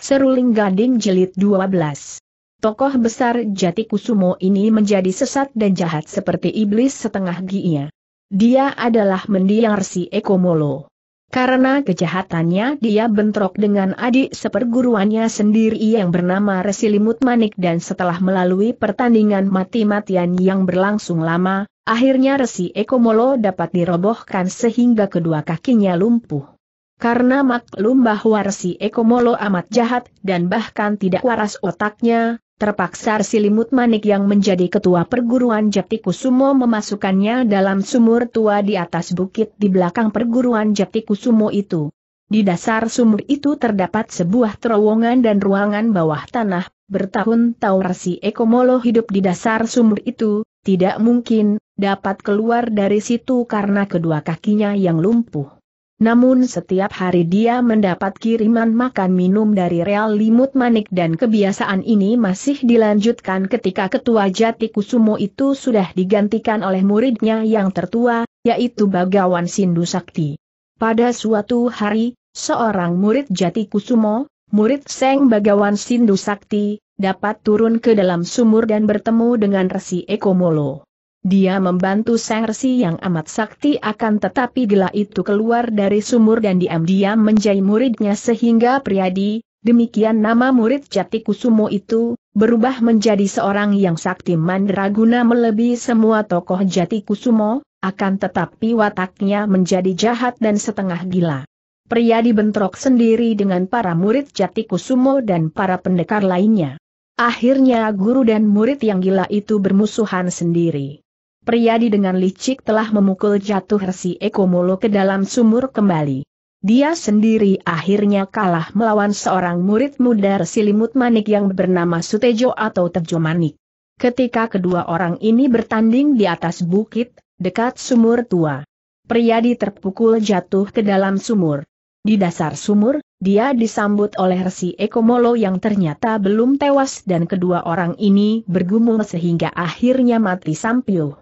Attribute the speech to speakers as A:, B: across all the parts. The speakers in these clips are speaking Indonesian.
A: Seruling Gading Jelit 12 Tokoh besar Jati Kusumo ini menjadi sesat dan jahat seperti iblis setengah giinya. Dia adalah mendiang si Ekomolo. Karena kejahatannya dia bentrok dengan adik seperguruannya sendiri yang bernama Resi Limut Manik dan setelah melalui pertandingan mati-matian yang berlangsung lama, akhirnya Resi Ekomolo dapat dirobohkan sehingga kedua kakinya lumpuh. Karena maklum bahwa Resi Ekomolo amat jahat dan bahkan tidak waras otaknya, terpaksa Limut Manik yang menjadi ketua perguruan Jati Kusumo memasukkannya dalam sumur tua di atas bukit di belakang perguruan Jati Kusumo itu. Di dasar sumur itu terdapat sebuah terowongan dan ruangan bawah tanah, bertahun-tahun Resi Ekomolo hidup di dasar sumur itu, tidak mungkin, dapat keluar dari situ karena kedua kakinya yang lumpuh. Namun setiap hari dia mendapat kiriman makan minum dari Real Limut Manik dan kebiasaan ini masih dilanjutkan ketika ketua Jati Kusumo itu sudah digantikan oleh muridnya yang tertua, yaitu Bagawan Sindu Sakti. Pada suatu hari, seorang murid Jati Kusumo, murid Seng Bagawan Sindu Sakti, dapat turun ke dalam sumur dan bertemu dengan Resi Ekomolo. Dia membantu Sang Resi yang amat sakti akan tetapi gila itu keluar dari sumur dan diam-diam menjai muridnya sehingga Priadi, demikian nama murid Jati Kusumo itu, berubah menjadi seorang yang sakti mandraguna melebihi semua tokoh Jati Kusumo, akan tetapi wataknya menjadi jahat dan setengah gila. Priadi bentrok sendiri dengan para murid Jati Kusumo dan para pendekar lainnya. Akhirnya guru dan murid yang gila itu bermusuhan sendiri. Priyadi dengan licik telah memukul jatuh Hersi Ekomolo ke dalam sumur kembali. Dia sendiri akhirnya kalah melawan seorang murid muda resi Limut Manik yang bernama Sutejo atau Tejo Manik. Ketika kedua orang ini bertanding di atas bukit, dekat sumur tua, Priyadi terpukul jatuh ke dalam sumur. Di dasar sumur, dia disambut oleh Resi Ekomolo yang ternyata belum tewas dan kedua orang ini bergumul sehingga akhirnya mati sampiuh.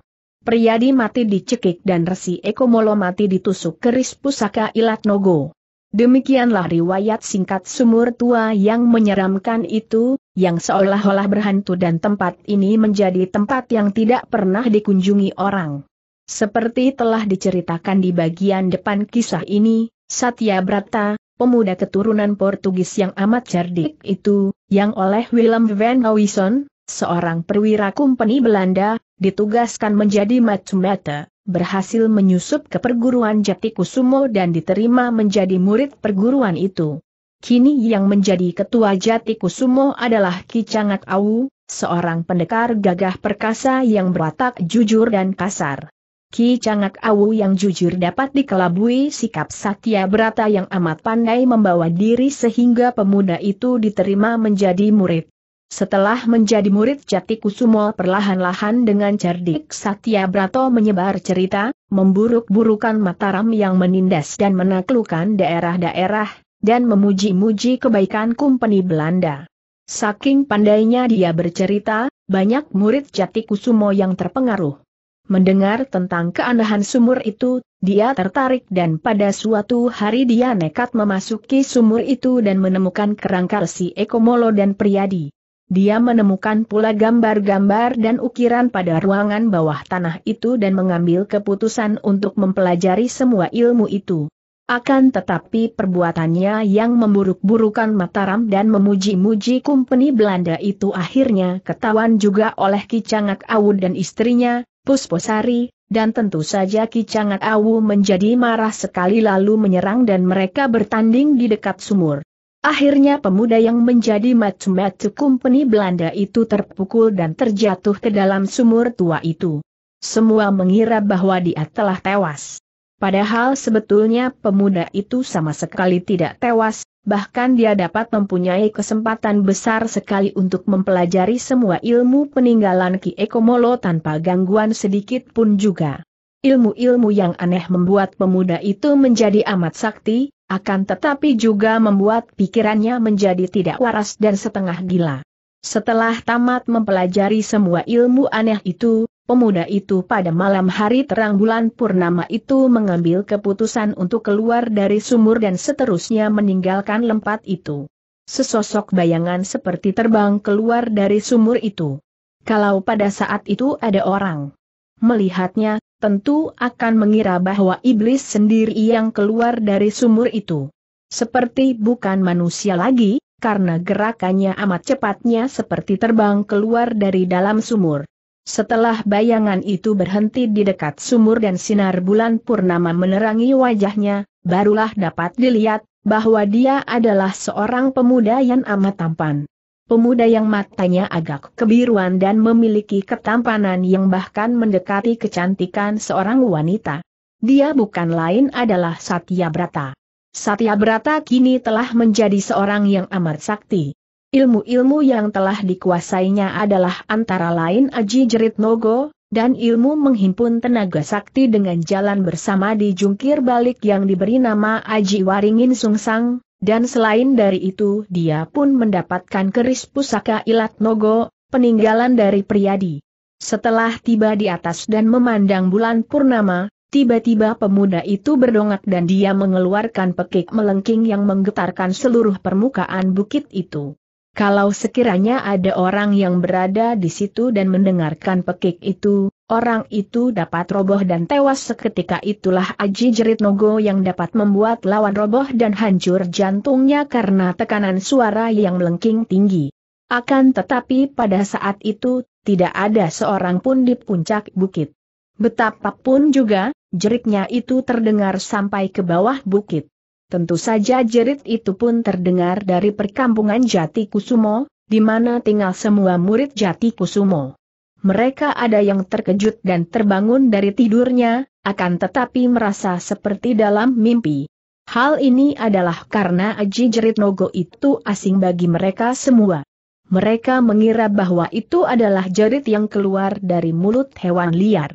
A: Priyadi mati dicekik dan Resi Eko mati ditusuk keris pusaka Ilat Nogo. Demikianlah riwayat singkat sumur tua yang menyeramkan itu, yang seolah-olah berhantu dan tempat ini menjadi tempat yang tidak pernah dikunjungi orang. Seperti telah diceritakan di bagian depan kisah ini, Satya Brata, pemuda keturunan Portugis yang amat cerdik itu, yang oleh Willem van Owison, seorang perwira company Belanda, ditugaskan menjadi Matsumata, berhasil menyusup ke perguruan Jati Kusumo dan diterima menjadi murid perguruan itu. Kini yang menjadi ketua Jati Kusumo adalah Kicangat Awu, seorang pendekar gagah perkasa yang berwatak jujur dan kasar. Ki Cangak Awu yang jujur dapat dikelabui sikap Satya Brata yang amat pandai membawa diri sehingga pemuda itu diterima menjadi murid. Setelah menjadi murid Jati Kusumo perlahan-lahan dengan cerdik Satya Brato menyebar cerita, memburuk-burukan Mataram yang menindas dan menaklukkan daerah-daerah, dan memuji-muji kebaikan kumpeni Belanda. Saking pandainya dia bercerita, banyak murid Jati Kusumo yang terpengaruh. Mendengar tentang keanehan sumur itu, dia tertarik dan pada suatu hari dia nekat memasuki sumur itu dan menemukan kerangka resi Ekomolo dan Priyadi. Dia menemukan pula gambar-gambar dan ukiran pada ruangan bawah tanah itu dan mengambil keputusan untuk mempelajari semua ilmu itu. Akan tetapi perbuatannya yang memburuk-burukan Mataram dan memuji-muji kumpeni Belanda itu akhirnya ketahuan juga oleh Kicangat Awu dan istrinya, Pusposari, dan tentu saja Kicangat Awu menjadi marah sekali lalu menyerang dan mereka bertanding di dekat sumur. Akhirnya pemuda yang menjadi macam-macam Company Belanda itu terpukul dan terjatuh ke dalam sumur tua itu. Semua mengira bahwa dia telah tewas. Padahal sebetulnya pemuda itu sama sekali tidak tewas, bahkan dia dapat mempunyai kesempatan besar sekali untuk mempelajari semua ilmu peninggalan Ki Ekomolo tanpa gangguan sedikit pun juga. Ilmu-ilmu yang aneh membuat pemuda itu menjadi amat sakti, akan tetapi juga membuat pikirannya menjadi tidak waras dan setengah gila. Setelah tamat mempelajari semua ilmu aneh itu, pemuda itu pada malam hari terang bulan purnama itu mengambil keputusan untuk keluar dari sumur dan seterusnya meninggalkan lempat itu. Sesosok bayangan seperti terbang keluar dari sumur itu. Kalau pada saat itu ada orang melihatnya, tentu akan mengira bahwa iblis sendiri yang keluar dari sumur itu. Seperti bukan manusia lagi, karena gerakannya amat cepatnya seperti terbang keluar dari dalam sumur. Setelah bayangan itu berhenti di dekat sumur dan sinar bulan purnama menerangi wajahnya, barulah dapat dilihat bahwa dia adalah seorang pemuda yang amat tampan pemuda yang matanya agak kebiruan dan memiliki ketampanan yang bahkan mendekati kecantikan seorang wanita. Dia bukan lain adalah Satya Brata. Satya Brata kini telah menjadi seorang yang amat sakti. Ilmu-ilmu yang telah dikuasainya adalah antara lain Aji Jerit Nogo, dan ilmu menghimpun tenaga sakti dengan jalan bersama di jungkir balik yang diberi nama Aji Waringin Sungsang, dan selain dari itu dia pun mendapatkan keris pusaka Ilat Nogo, peninggalan dari priadi. Setelah tiba di atas dan memandang bulan purnama, tiba-tiba pemuda itu berdongak dan dia mengeluarkan pekik melengking yang menggetarkan seluruh permukaan bukit itu. Kalau sekiranya ada orang yang berada di situ dan mendengarkan pekik itu, Orang itu dapat roboh dan tewas seketika itulah Aji Jerit Nogo yang dapat membuat lawan roboh dan hancur jantungnya karena tekanan suara yang melengking tinggi. Akan tetapi pada saat itu, tidak ada seorang pun di puncak bukit. Betapapun juga, jeritnya itu terdengar sampai ke bawah bukit. Tentu saja jerit itu pun terdengar dari perkampungan Jati Kusumo, di mana tinggal semua murid Jati Kusumo. Mereka ada yang terkejut dan terbangun dari tidurnya, akan tetapi merasa seperti dalam mimpi. Hal ini adalah karena Aji Jerit Nogo itu asing bagi mereka semua. Mereka mengira bahwa itu adalah jerit yang keluar dari mulut hewan liar.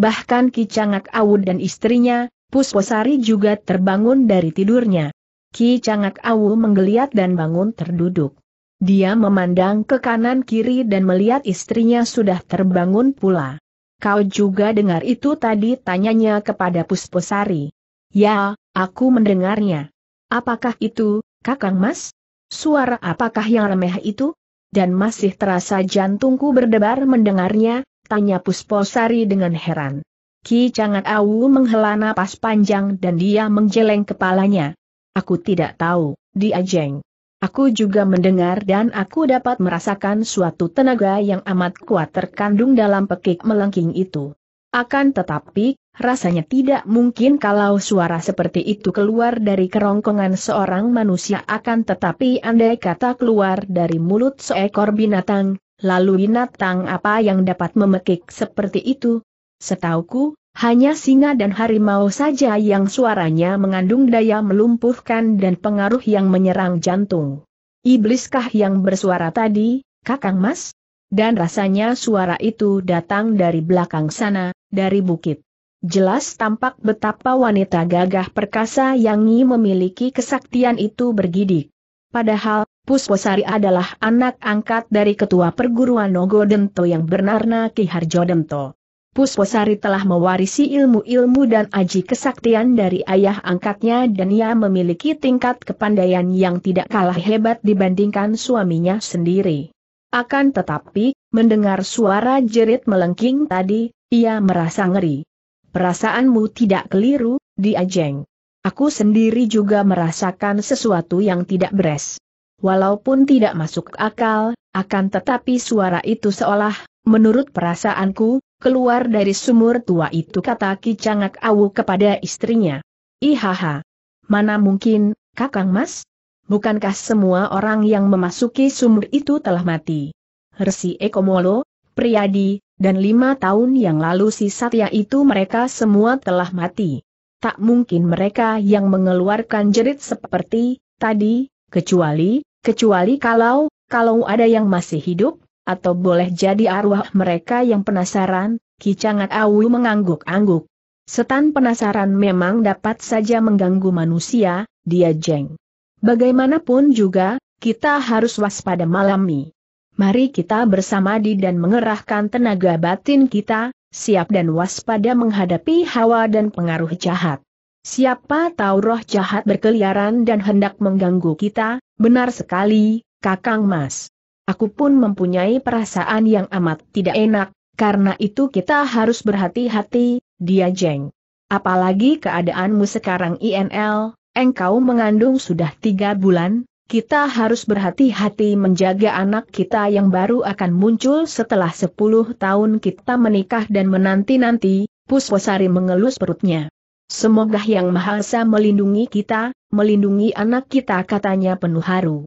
A: Bahkan Ki Cangak Awud dan istrinya, Pusposari juga terbangun dari tidurnya. Ki Cangak Awu menggeliat dan bangun terduduk. Dia memandang ke kanan kiri dan melihat istrinya sudah terbangun pula. Kau juga dengar itu tadi tanyanya kepada Pusposari. Ya, aku mendengarnya. Apakah itu, Kakang Mas? Suara apakah yang remeh itu? Dan masih terasa jantungku berdebar mendengarnya, tanya Pusposari dengan heran. Ki Cangat Awu menghela napas panjang dan dia menggeleng kepalanya. Aku tidak tahu, diajeng. Aku juga mendengar dan aku dapat merasakan suatu tenaga yang amat kuat terkandung dalam pekik melengking itu. Akan tetapi, rasanya tidak mungkin kalau suara seperti itu keluar dari kerongkongan seorang manusia akan tetapi andai kata keluar dari mulut seekor binatang, lalu binatang apa yang dapat memekik seperti itu? Setauku, hanya singa dan harimau saja yang suaranya mengandung daya melumpuhkan dan pengaruh yang menyerang jantung. Ibliskah yang bersuara tadi, Kakang Mas? Dan rasanya suara itu datang dari belakang sana, dari bukit. Jelas tampak betapa wanita gagah perkasa Yangi memiliki kesaktian itu bergidik. Padahal, Pusposari adalah anak angkat dari ketua perguruan Nogodento yang bernarna Ki Harjo Dento. Pusposari telah mewarisi ilmu-ilmu dan aji kesaktian dari ayah angkatnya dan ia memiliki tingkat kepandaian yang tidak kalah hebat dibandingkan suaminya sendiri. Akan tetapi, mendengar suara jerit melengking tadi, ia merasa ngeri. Perasaanmu tidak keliru, diajeng. Aku sendiri juga merasakan sesuatu yang tidak beres. Walaupun tidak masuk akal, akan tetapi suara itu seolah, menurut perasaanku, keluar dari sumur tua itu kata Kicangak Awu kepada istrinya. Ihaha. Mana mungkin, Kakang Mas? Bukankah semua orang yang memasuki sumur itu telah mati? Resi Ekomolo, Priyadi, dan lima tahun yang lalu si Satya itu mereka semua telah mati. Tak mungkin mereka yang mengeluarkan jerit seperti tadi, kecuali, kecuali kalau, kalau ada yang masih hidup, atau boleh jadi arwah mereka yang penasaran, Kicangat Awu mengangguk-angguk. Setan penasaran memang dapat saja mengganggu manusia, dia jeng. Bagaimanapun juga, kita harus waspada malam ini. Mari kita bersamadi dan mengerahkan tenaga batin kita, siap dan waspada menghadapi hawa dan pengaruh jahat. Siapa tahu roh jahat berkeliaran dan hendak mengganggu kita, benar sekali, Kakang Mas. Aku pun mempunyai perasaan yang amat tidak enak, karena itu kita harus berhati-hati, dia jeng. Apalagi keadaanmu sekarang INL, engkau mengandung sudah tiga bulan, kita harus berhati-hati menjaga anak kita yang baru akan muncul setelah 10 tahun kita menikah dan menanti-nanti, Pusposari mengelus perutnya. Semoga Yang Maha melindungi kita, melindungi anak kita katanya penuh haru.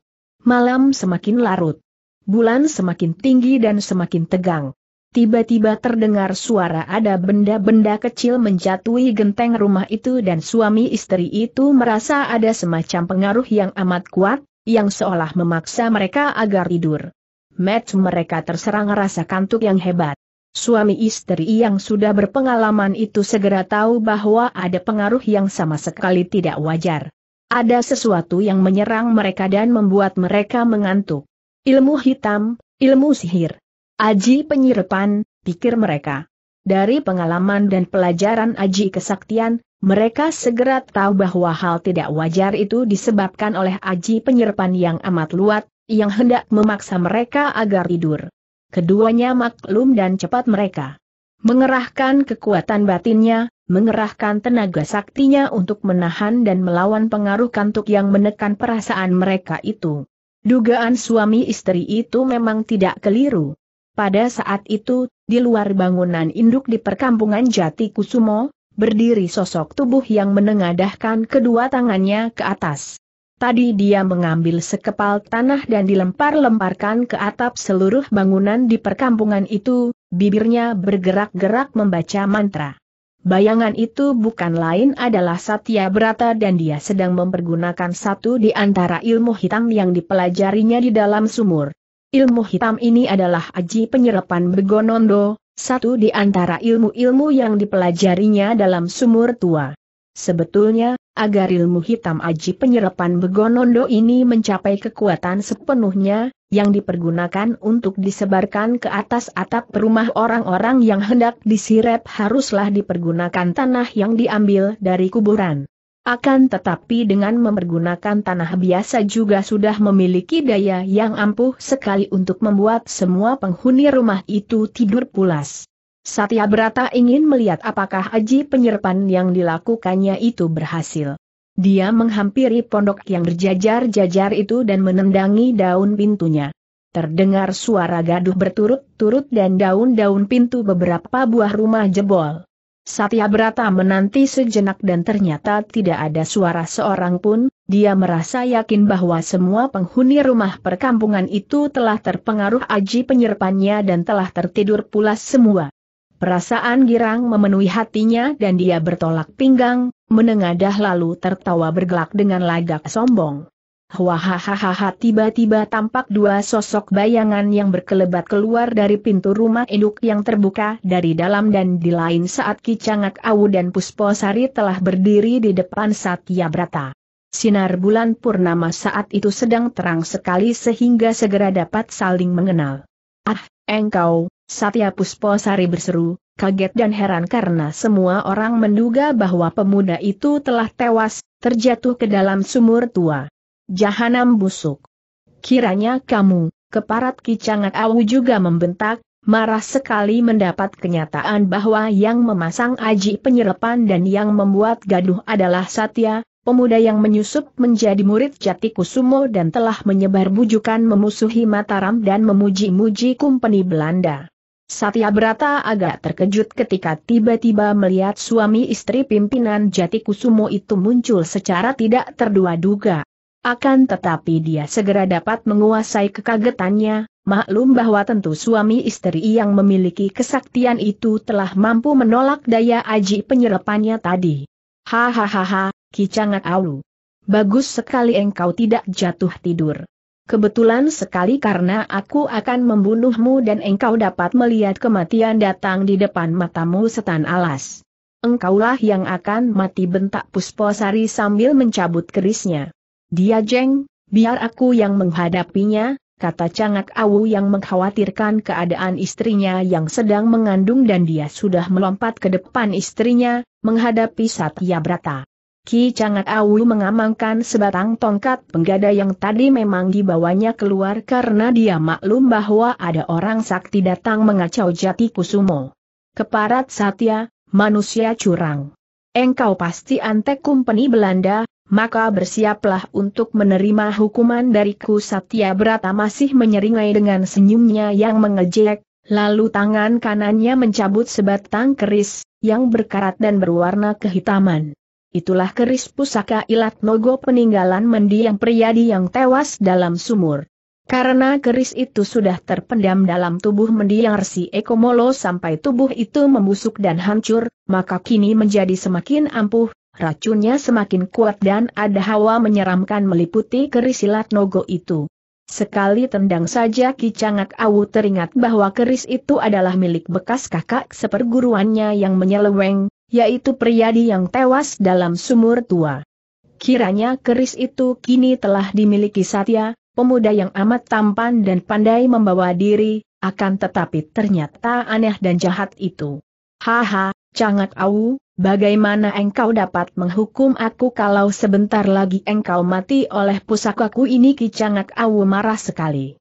A: Malam semakin larut bulan semakin tinggi dan semakin tegang. Tiba-tiba terdengar suara ada benda-benda kecil menjatuhi genteng rumah itu dan suami istri itu merasa ada semacam pengaruh yang amat kuat, yang seolah memaksa mereka agar tidur. Match mereka terserang rasa kantuk yang hebat. Suami istri yang sudah berpengalaman itu segera tahu bahwa ada pengaruh yang sama sekali tidak wajar. Ada sesuatu yang menyerang mereka dan membuat mereka mengantuk. Ilmu hitam, ilmu sihir. Aji penyirepan, pikir mereka. Dari pengalaman dan pelajaran aji kesaktian, mereka segera tahu bahwa hal tidak wajar itu disebabkan oleh aji penyirepan yang amat luat, yang hendak memaksa mereka agar tidur. Keduanya maklum dan cepat mereka mengerahkan kekuatan batinnya, mengerahkan tenaga saktinya untuk menahan dan melawan pengaruh kantuk yang menekan perasaan mereka itu. Dugaan suami istri itu memang tidak keliru. Pada saat itu, di luar bangunan induk di perkampungan Jati Kusumo, berdiri sosok tubuh yang menengadahkan kedua tangannya ke atas. Tadi dia mengambil sekepal tanah dan dilempar-lemparkan ke atap seluruh bangunan di perkampungan itu, bibirnya bergerak-gerak membaca mantra. Bayangan itu bukan lain adalah Satya Brata dan dia sedang mempergunakan satu di antara ilmu hitam yang dipelajarinya di dalam sumur. Ilmu hitam ini adalah aji penyerapan begonondo, satu di antara ilmu-ilmu yang dipelajarinya dalam sumur tua. Sebetulnya, agar ilmu hitam aji penyerapan Begonondo ini mencapai kekuatan sepenuhnya, yang dipergunakan untuk disebarkan ke atas atap rumah orang-orang yang hendak disirep haruslah dipergunakan tanah yang diambil dari kuburan. Akan tetapi dengan memergunakan tanah biasa juga sudah memiliki daya yang ampuh sekali untuk membuat semua penghuni rumah itu tidur pulas. Satya Brata ingin melihat apakah aji penyerpan yang dilakukannya itu berhasil. Dia menghampiri pondok yang berjajar-jajar itu dan menendangi daun pintunya. Terdengar suara gaduh berturut-turut dan daun-daun pintu beberapa buah rumah jebol. Satya Brata menanti sejenak dan ternyata tidak ada suara seorang pun, dia merasa yakin bahwa semua penghuni rumah perkampungan itu telah terpengaruh aji penyerpannya dan telah tertidur pulas semua. Perasaan girang memenuhi hatinya dan dia bertolak pinggang, menengadah lalu tertawa bergelak dengan lagak sombong. Hahaha tiba-tiba tampak dua sosok bayangan yang berkelebat keluar dari pintu rumah induk yang terbuka dari dalam dan di lain saat Kicangak Awu dan Pusposari telah berdiri di depan Satya Brata. Sinar bulan purnama saat itu sedang terang sekali sehingga segera dapat saling mengenal. Ah, engkau, Satya Pusposari berseru, kaget dan heran karena semua orang menduga bahwa pemuda itu telah tewas, terjatuh ke dalam sumur tua. Jahanam busuk. Kiranya kamu, keparat kicangat awu juga membentak, marah sekali mendapat kenyataan bahwa yang memasang aji penyerapan dan yang membuat gaduh adalah Satya, pemuda yang menyusup menjadi murid jati kusumo dan telah menyebar bujukan memusuhi Mataram dan memuji-muji kumpeni Belanda. Satya Brata agak terkejut ketika tiba-tiba melihat suami istri pimpinan Jati Kusumo itu muncul secara tidak terduga-duga. Akan tetapi dia segera dapat menguasai kekagetannya, maklum bahwa tentu suami istri yang memiliki kesaktian itu telah mampu menolak daya aji penyerapannya tadi. Hahaha, kicangat Awu. Bagus sekali engkau tidak jatuh tidur. Kebetulan sekali karena aku akan membunuhmu dan engkau dapat melihat kematian datang di depan matamu setan alas. Engkaulah yang akan mati bentak Pusposari sambil mencabut kerisnya. Dia jeng, biar aku yang menghadapinya, kata Cangak Awu yang mengkhawatirkan keadaan istrinya yang sedang mengandung dan dia sudah melompat ke depan istrinya, menghadapi Satya Brata. Ki Changat Awu mengamankan sebatang tongkat penggada yang tadi memang dibawanya keluar karena dia maklum bahwa ada orang sakti datang mengacau jati kusumo. Keparat Satya, manusia curang. Engkau pasti antek kumpeni Belanda, maka bersiaplah untuk menerima hukuman dariku Satya Brata masih menyeringai dengan senyumnya yang mengejek, lalu tangan kanannya mencabut sebatang keris, yang berkarat dan berwarna kehitaman itulah keris pusaka ilat nogo peninggalan mendiang priadi yang tewas dalam sumur. Karena keris itu sudah terpendam dalam tubuh mendiang resi Ekomolo sampai tubuh itu membusuk dan hancur, maka kini menjadi semakin ampuh, racunnya semakin kuat dan ada hawa menyeramkan meliputi keris ilat nogo itu. Sekali tendang saja Kicangak Awu teringat bahwa keris itu adalah milik bekas kakak seperguruannya yang menyeleweng, yaitu priadi yang tewas dalam sumur tua. Kiranya keris itu kini telah dimiliki Satya, pemuda yang amat tampan dan pandai membawa diri, akan tetapi ternyata aneh dan jahat itu. Haha, cangat au, bagaimana engkau dapat menghukum aku kalau sebentar lagi engkau mati oleh pusakaku ini Ki Cangak Au marah sekali.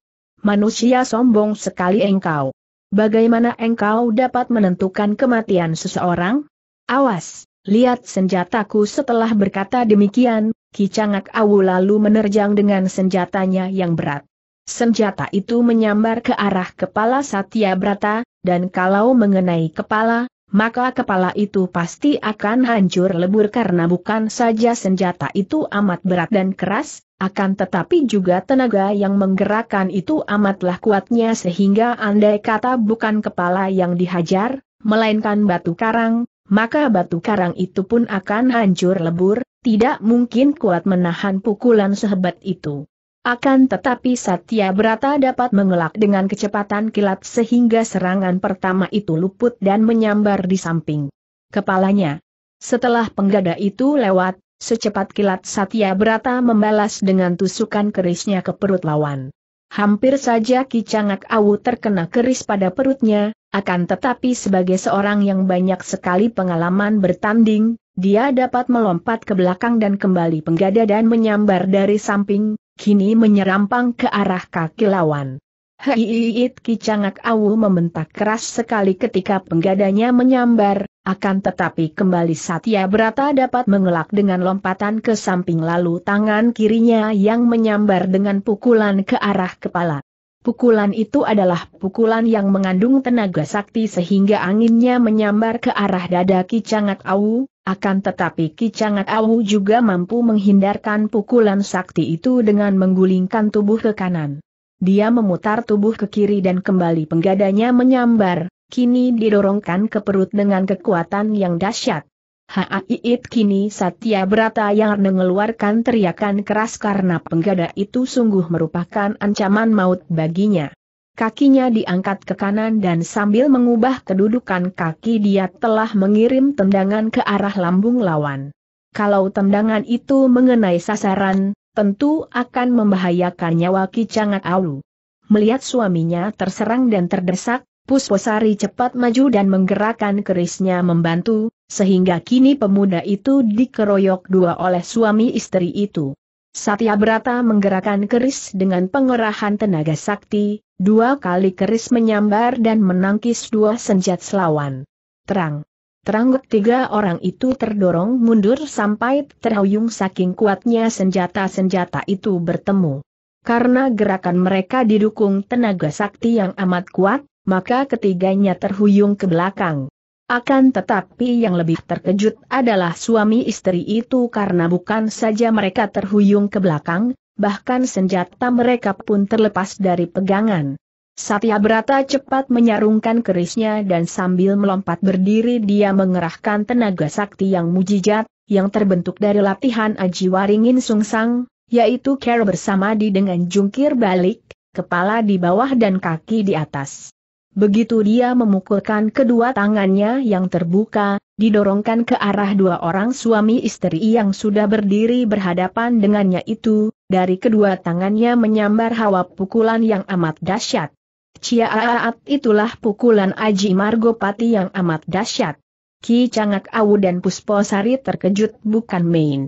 A: Manusia sombong sekali engkau. Bagaimana engkau dapat menentukan kematian seseorang? Awas, lihat senjataku setelah berkata demikian, Kicangak Awu lalu menerjang dengan senjatanya yang berat. Senjata itu menyambar ke arah kepala Satya Brata, dan kalau mengenai kepala, maka kepala itu pasti akan hancur lebur karena bukan saja senjata itu amat berat dan keras, akan tetapi juga tenaga yang menggerakkan itu amatlah kuatnya sehingga andai kata bukan kepala yang dihajar, melainkan batu karang, maka batu karang itu pun akan hancur lebur, tidak mungkin kuat menahan pukulan sehebat itu. Akan tetapi Satya Brata dapat mengelak dengan kecepatan kilat sehingga serangan pertama itu luput dan menyambar di samping kepalanya. Setelah penggada itu lewat, secepat kilat Satya Brata membalas dengan tusukan kerisnya ke perut lawan. Hampir saja Kicangak Awu terkena keris pada perutnya, akan tetapi sebagai seorang yang banyak sekali pengalaman bertanding, dia dapat melompat ke belakang dan kembali penggada dan menyambar dari samping, kini menyerampang ke arah kaki lawan. Hiiit Kicangak Awu membentak keras sekali ketika penggadanya menyambar, akan tetapi kembali Satya Brata dapat mengelak dengan lompatan ke samping lalu tangan kirinya yang menyambar dengan pukulan ke arah kepala. Pukulan itu adalah pukulan yang mengandung tenaga sakti sehingga anginnya menyambar ke arah dada Kicangat Awu, akan tetapi Kicangat Awu juga mampu menghindarkan pukulan sakti itu dengan menggulingkan tubuh ke kanan. Dia memutar tubuh ke kiri dan kembali penggadanya menyambar, kini didorongkan ke perut dengan kekuatan yang dahsyat. Haaiit kini Satya Brata yang mengeluarkan teriakan keras karena penggada itu sungguh merupakan ancaman maut baginya. Kakinya diangkat ke kanan dan sambil mengubah kedudukan kaki dia telah mengirim tendangan ke arah lambung lawan. Kalau tendangan itu mengenai sasaran, tentu akan membahayakan nyawa Kicangat Alu. Melihat suaminya terserang dan terdesak, Pusposari cepat maju dan menggerakkan kerisnya membantu, sehingga kini pemuda itu dikeroyok dua oleh suami istri itu. Satya Brata menggerakkan keris dengan pengerahan tenaga sakti, dua kali keris menyambar dan menangkis dua senjat selawan. Terang. Terang ketiga orang itu terdorong mundur sampai terhuyung saking kuatnya senjata-senjata itu bertemu. Karena gerakan mereka didukung tenaga sakti yang amat kuat, maka ketiganya terhuyung ke belakang. Akan tetapi yang lebih terkejut adalah suami istri itu karena bukan saja mereka terhuyung ke belakang, bahkan senjata mereka pun terlepas dari pegangan. Satya Brata cepat menyarungkan kerisnya dan sambil melompat berdiri dia mengerahkan tenaga sakti yang mujijat, yang terbentuk dari latihan Aji Waringin sung sang, yaitu care bersama di dengan jungkir balik, kepala di bawah dan kaki di atas. Begitu dia memukulkan kedua tangannya yang terbuka, didorongkan ke arah dua orang suami istri yang sudah berdiri berhadapan dengannya itu, dari kedua tangannya menyambar hawa pukulan yang amat dahsyat. Ciaat itulah pukulan Aji Margopati yang amat dahsyat. Ki Cangak Awu dan Pusposari terkejut bukan main.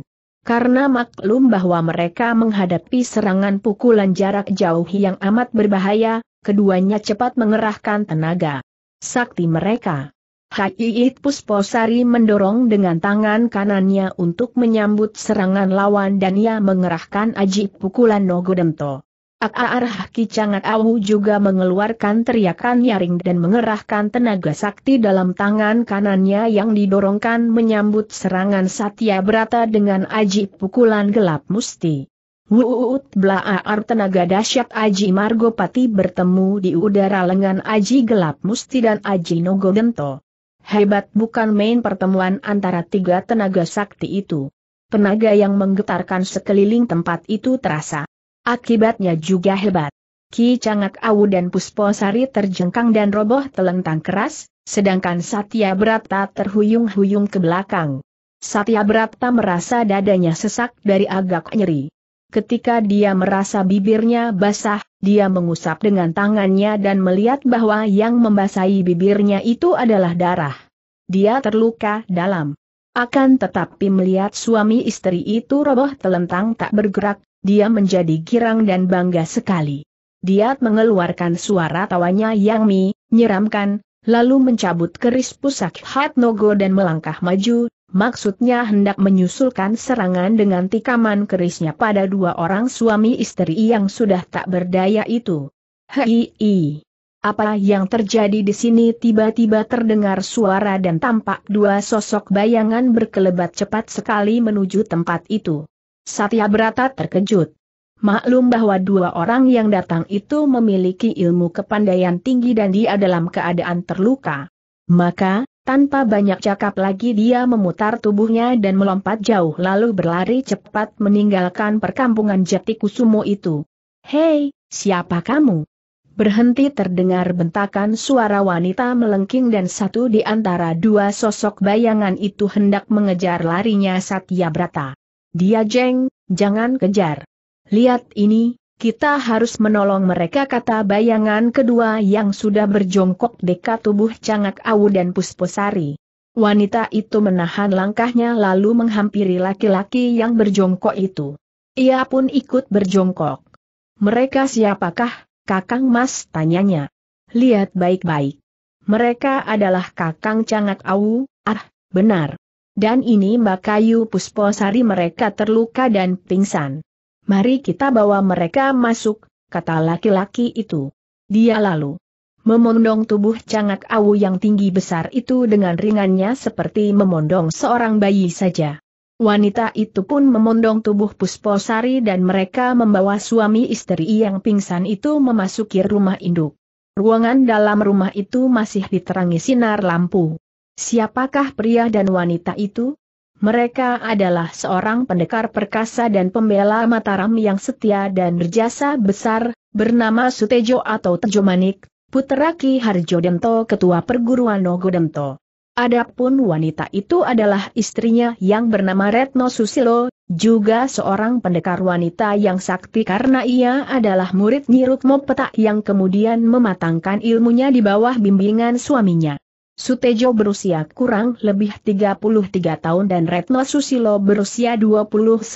A: Karena maklum bahwa mereka menghadapi serangan pukulan jarak jauh yang amat berbahaya, keduanya cepat mengerahkan tenaga. Sakti mereka. Haiit Pusposari mendorong dengan tangan kanannya untuk menyambut serangan lawan dan ia mengerahkan aji pukulan Nogodemto. Aarah Kicangat Awu juga mengeluarkan teriakan nyaring dan mengerahkan tenaga sakti dalam tangan kanannya yang didorongkan menyambut serangan Satya Brata dengan aji pukulan gelap musti. Wuut Blaar tenaga dahsyat Aji Margopati bertemu di udara lengan Aji Gelap Musti dan Aji Nogodento. Hebat bukan main pertemuan antara tiga tenaga sakti itu. Tenaga yang menggetarkan sekeliling tempat itu terasa. Akibatnya juga hebat. Ki Cangak Awu dan Pusposari terjengkang dan roboh telentang keras, sedangkan Satya Brata terhuyung-huyung ke belakang. Satya Brata merasa dadanya sesak dari agak nyeri. Ketika dia merasa bibirnya basah, dia mengusap dengan tangannya dan melihat bahwa yang membasahi bibirnya itu adalah darah. Dia terluka dalam. Akan tetapi melihat suami istri itu roboh telentang tak bergerak, dia menjadi girang dan bangga sekali. Dia mengeluarkan suara tawanya yang mi, nyeramkan, lalu mencabut keris pusak Hatnogo dan melangkah maju, Maksudnya hendak menyusulkan serangan dengan tikaman kerisnya pada dua orang suami istri yang sudah tak berdaya itu. Hei, apa yang terjadi di sini tiba-tiba terdengar suara dan tampak dua sosok bayangan berkelebat cepat sekali menuju tempat itu. Satya Brata terkejut. Maklum bahwa dua orang yang datang itu memiliki ilmu kepandaian tinggi dan dia dalam keadaan terluka. Maka, tanpa banyak cakap lagi dia memutar tubuhnya dan melompat jauh lalu berlari cepat meninggalkan perkampungan Jati Kusumo itu. Hei, siapa kamu? Berhenti terdengar bentakan suara wanita melengking dan satu di antara dua sosok bayangan itu hendak mengejar larinya Satya Brata. Dia jeng, jangan kejar. Lihat ini, kita harus menolong mereka kata bayangan kedua yang sudah berjongkok dekat tubuh Cangak Awu dan Pusposari. Wanita itu menahan langkahnya lalu menghampiri laki-laki yang berjongkok itu. Ia pun ikut berjongkok. Mereka siapakah, Kakang Mas? tanyanya. Lihat baik-baik. Mereka adalah Kakang Cangak Awu, ah, benar. Dan ini Mbak Kayu Pusposari mereka terluka dan pingsan. Mari kita bawa mereka masuk, kata laki-laki itu. Dia lalu memondong tubuh cangak awu yang tinggi besar itu dengan ringannya seperti memondong seorang bayi saja. Wanita itu pun memondong tubuh Pusposari dan mereka membawa suami istri yang pingsan itu memasuki rumah induk. Ruangan dalam rumah itu masih diterangi sinar lampu. Siapakah pria dan wanita itu? Mereka adalah seorang pendekar perkasa dan pembela Mataram yang setia dan berjasa besar, bernama Sutejo atau Tejo Manik, putera Ki Harjo Dento, Ketua Perguruan Nogo Dento. Adapun wanita itu adalah istrinya yang bernama Retno Susilo, juga seorang pendekar wanita yang sakti karena ia adalah murid Nyirukmo Petak yang kemudian mematangkan ilmunya di bawah bimbingan suaminya. Sutejo berusia kurang lebih 33 tahun dan Retno Susilo berusia 29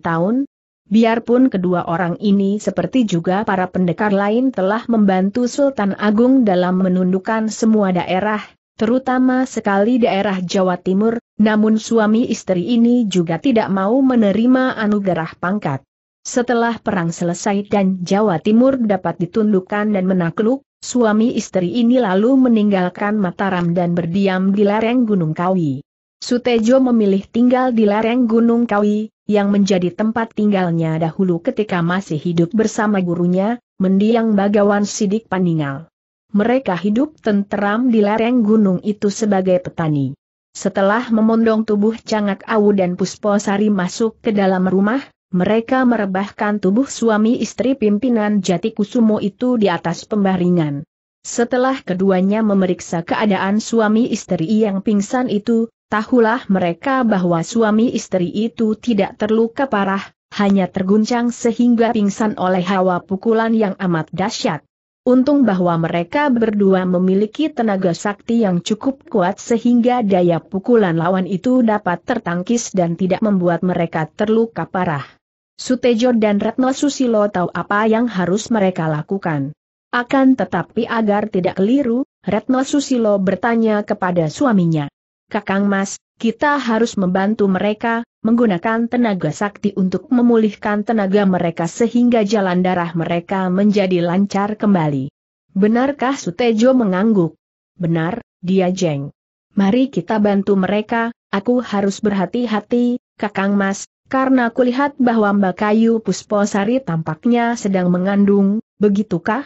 A: tahun. Biarpun kedua orang ini seperti juga para pendekar lain telah membantu Sultan Agung dalam menundukkan semua daerah, terutama sekali daerah Jawa Timur, namun suami istri ini juga tidak mau menerima anugerah pangkat. Setelah perang selesai dan Jawa Timur dapat ditundukkan dan menakluk, Suami istri ini lalu meninggalkan Mataram dan berdiam di lereng Gunung Kawi. Sutejo memilih tinggal di lereng Gunung Kawi, yang menjadi tempat tinggalnya dahulu ketika masih hidup bersama gurunya, mendiang Bagawan Sidik Paningal. Mereka hidup tenteram di lereng gunung itu sebagai petani. Setelah memondong tubuh Cangak Awu dan Pusposari masuk ke dalam rumah, mereka merebahkan tubuh suami istri pimpinan Jati Kusumo itu di atas pembaringan. Setelah keduanya memeriksa keadaan suami istri yang pingsan itu, tahulah mereka bahwa suami istri itu tidak terluka parah, hanya terguncang sehingga pingsan oleh hawa pukulan yang amat dahsyat. Untung bahwa mereka berdua memiliki tenaga sakti yang cukup kuat sehingga daya pukulan lawan itu dapat tertangkis dan tidak membuat mereka terluka parah. Sutejo dan Retno Susilo tahu apa yang harus mereka lakukan. Akan tetapi agar tidak keliru, Retno Susilo bertanya kepada suaminya. Kakang Mas, kita harus membantu mereka, menggunakan tenaga sakti untuk memulihkan tenaga mereka sehingga jalan darah mereka menjadi lancar kembali. Benarkah Sutejo mengangguk? Benar, dia jeng. Mari kita bantu mereka, aku harus berhati-hati, Kakang Mas, karena kulihat bahwa Mbak Kayu Pusposari tampaknya sedang mengandung, begitukah?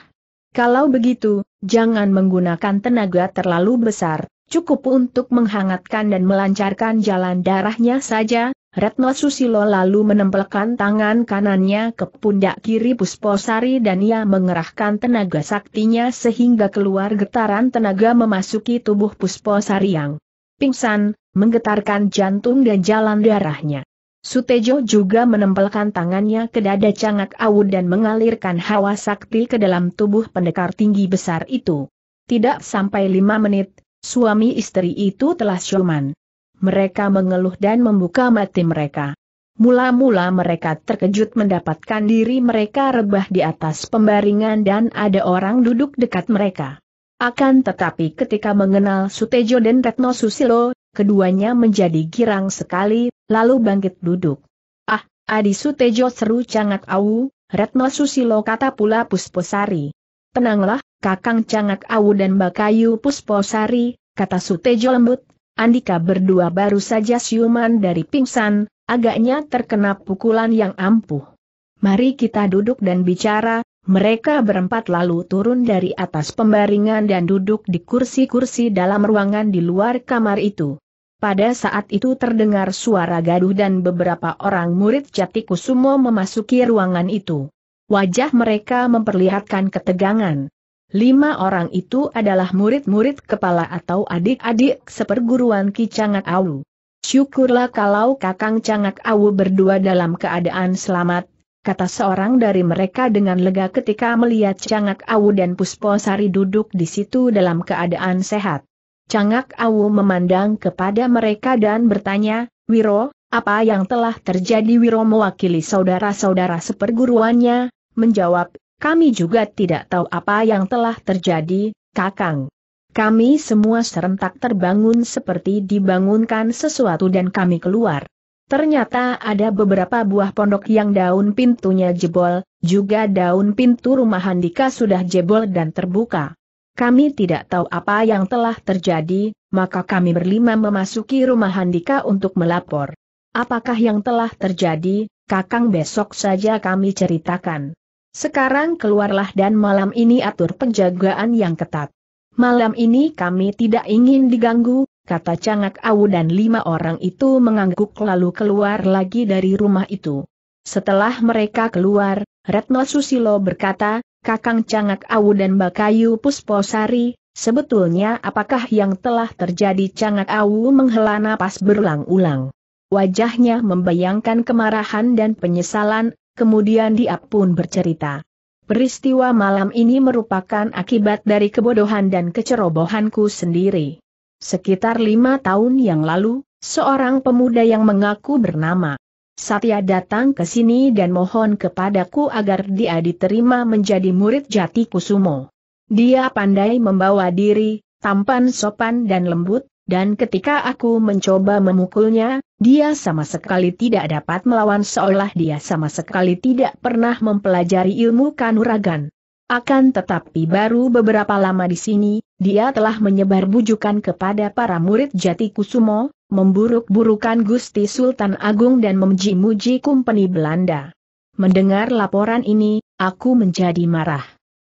A: Kalau begitu, jangan menggunakan tenaga terlalu besar, cukup untuk menghangatkan dan melancarkan jalan darahnya saja, Retno Susilo lalu menempelkan tangan kanannya ke pundak kiri Pusposari dan ia mengerahkan tenaga saktinya sehingga keluar getaran tenaga memasuki tubuh Pusposari yang pingsan, menggetarkan jantung dan jalan darahnya. Sutejo juga menempelkan tangannya ke dada cangak awun dan mengalirkan hawa sakti ke dalam tubuh pendekar tinggi besar itu. Tidak sampai lima menit, suami istri itu telah siuman. Mereka mengeluh dan membuka mati mereka. Mula-mula mereka terkejut mendapatkan diri mereka rebah di atas pembaringan dan ada orang duduk dekat mereka. Akan tetapi ketika mengenal Sutejo dan Retno Susilo, keduanya menjadi girang sekali, lalu bangkit duduk. Ah, Adi Sutejo seru cangat awu, Retno Susilo kata pula Pusposari. Tenanglah, Kakang Cangat Awu dan Bakayu Pusposari, kata Sutejo lembut, Andika berdua baru saja siuman dari pingsan, agaknya terkena pukulan yang ampuh. Mari kita duduk dan bicara, mereka berempat lalu turun dari atas pembaringan dan duduk di kursi-kursi dalam ruangan di luar kamar itu. Pada saat itu terdengar suara gaduh dan beberapa orang murid Jatikusumo memasuki ruangan itu. Wajah mereka memperlihatkan ketegangan. Lima orang itu adalah murid-murid kepala atau adik-adik seperguruan Ki Cangak Awu. Syukurlah kalau Kakang Cangak Awu berdua dalam keadaan selamat, kata seorang dari mereka dengan lega ketika melihat Cangak Awu dan Pusposari duduk di situ dalam keadaan sehat. Cangak Awu memandang kepada mereka dan bertanya, Wiro, apa yang telah terjadi Wiro mewakili saudara-saudara seperguruannya, menjawab, kami juga tidak tahu apa yang telah terjadi, Kakang. Kami semua serentak terbangun seperti dibangunkan sesuatu dan kami keluar. Ternyata ada beberapa buah pondok yang daun pintunya jebol, juga daun pintu rumah Handika sudah jebol dan terbuka. Kami tidak tahu apa yang telah terjadi, maka kami berlima memasuki rumah Handika untuk melapor. Apakah yang telah terjadi, Kakang besok saja kami ceritakan. Sekarang keluarlah dan malam ini atur penjagaan yang ketat. Malam ini kami tidak ingin diganggu, kata Cangak Awu dan lima orang itu mengangguk lalu keluar lagi dari rumah itu. Setelah mereka keluar, Retno Susilo berkata, Kakang Cangak Awu dan Bakayu Pusposari, sebetulnya apakah yang telah terjadi Cangak Awu menghela napas berulang-ulang. Wajahnya membayangkan kemarahan dan penyesalan, kemudian dia pun bercerita. Peristiwa malam ini merupakan akibat dari kebodohan dan kecerobohanku sendiri. Sekitar lima tahun yang lalu, seorang pemuda yang mengaku bernama Satya datang ke sini dan mohon kepadaku agar dia diterima menjadi murid jati kusumo. Dia pandai membawa diri, tampan sopan dan lembut, dan ketika aku mencoba memukulnya, dia sama sekali tidak dapat melawan seolah dia sama sekali tidak pernah mempelajari ilmu kanuragan. Akan tetapi baru beberapa lama di sini, dia telah menyebar bujukan kepada para murid Jati Kusumo, memburuk-burukan Gusti Sultan Agung dan memuji-muji Kumpeni Belanda. Mendengar laporan ini, aku menjadi marah.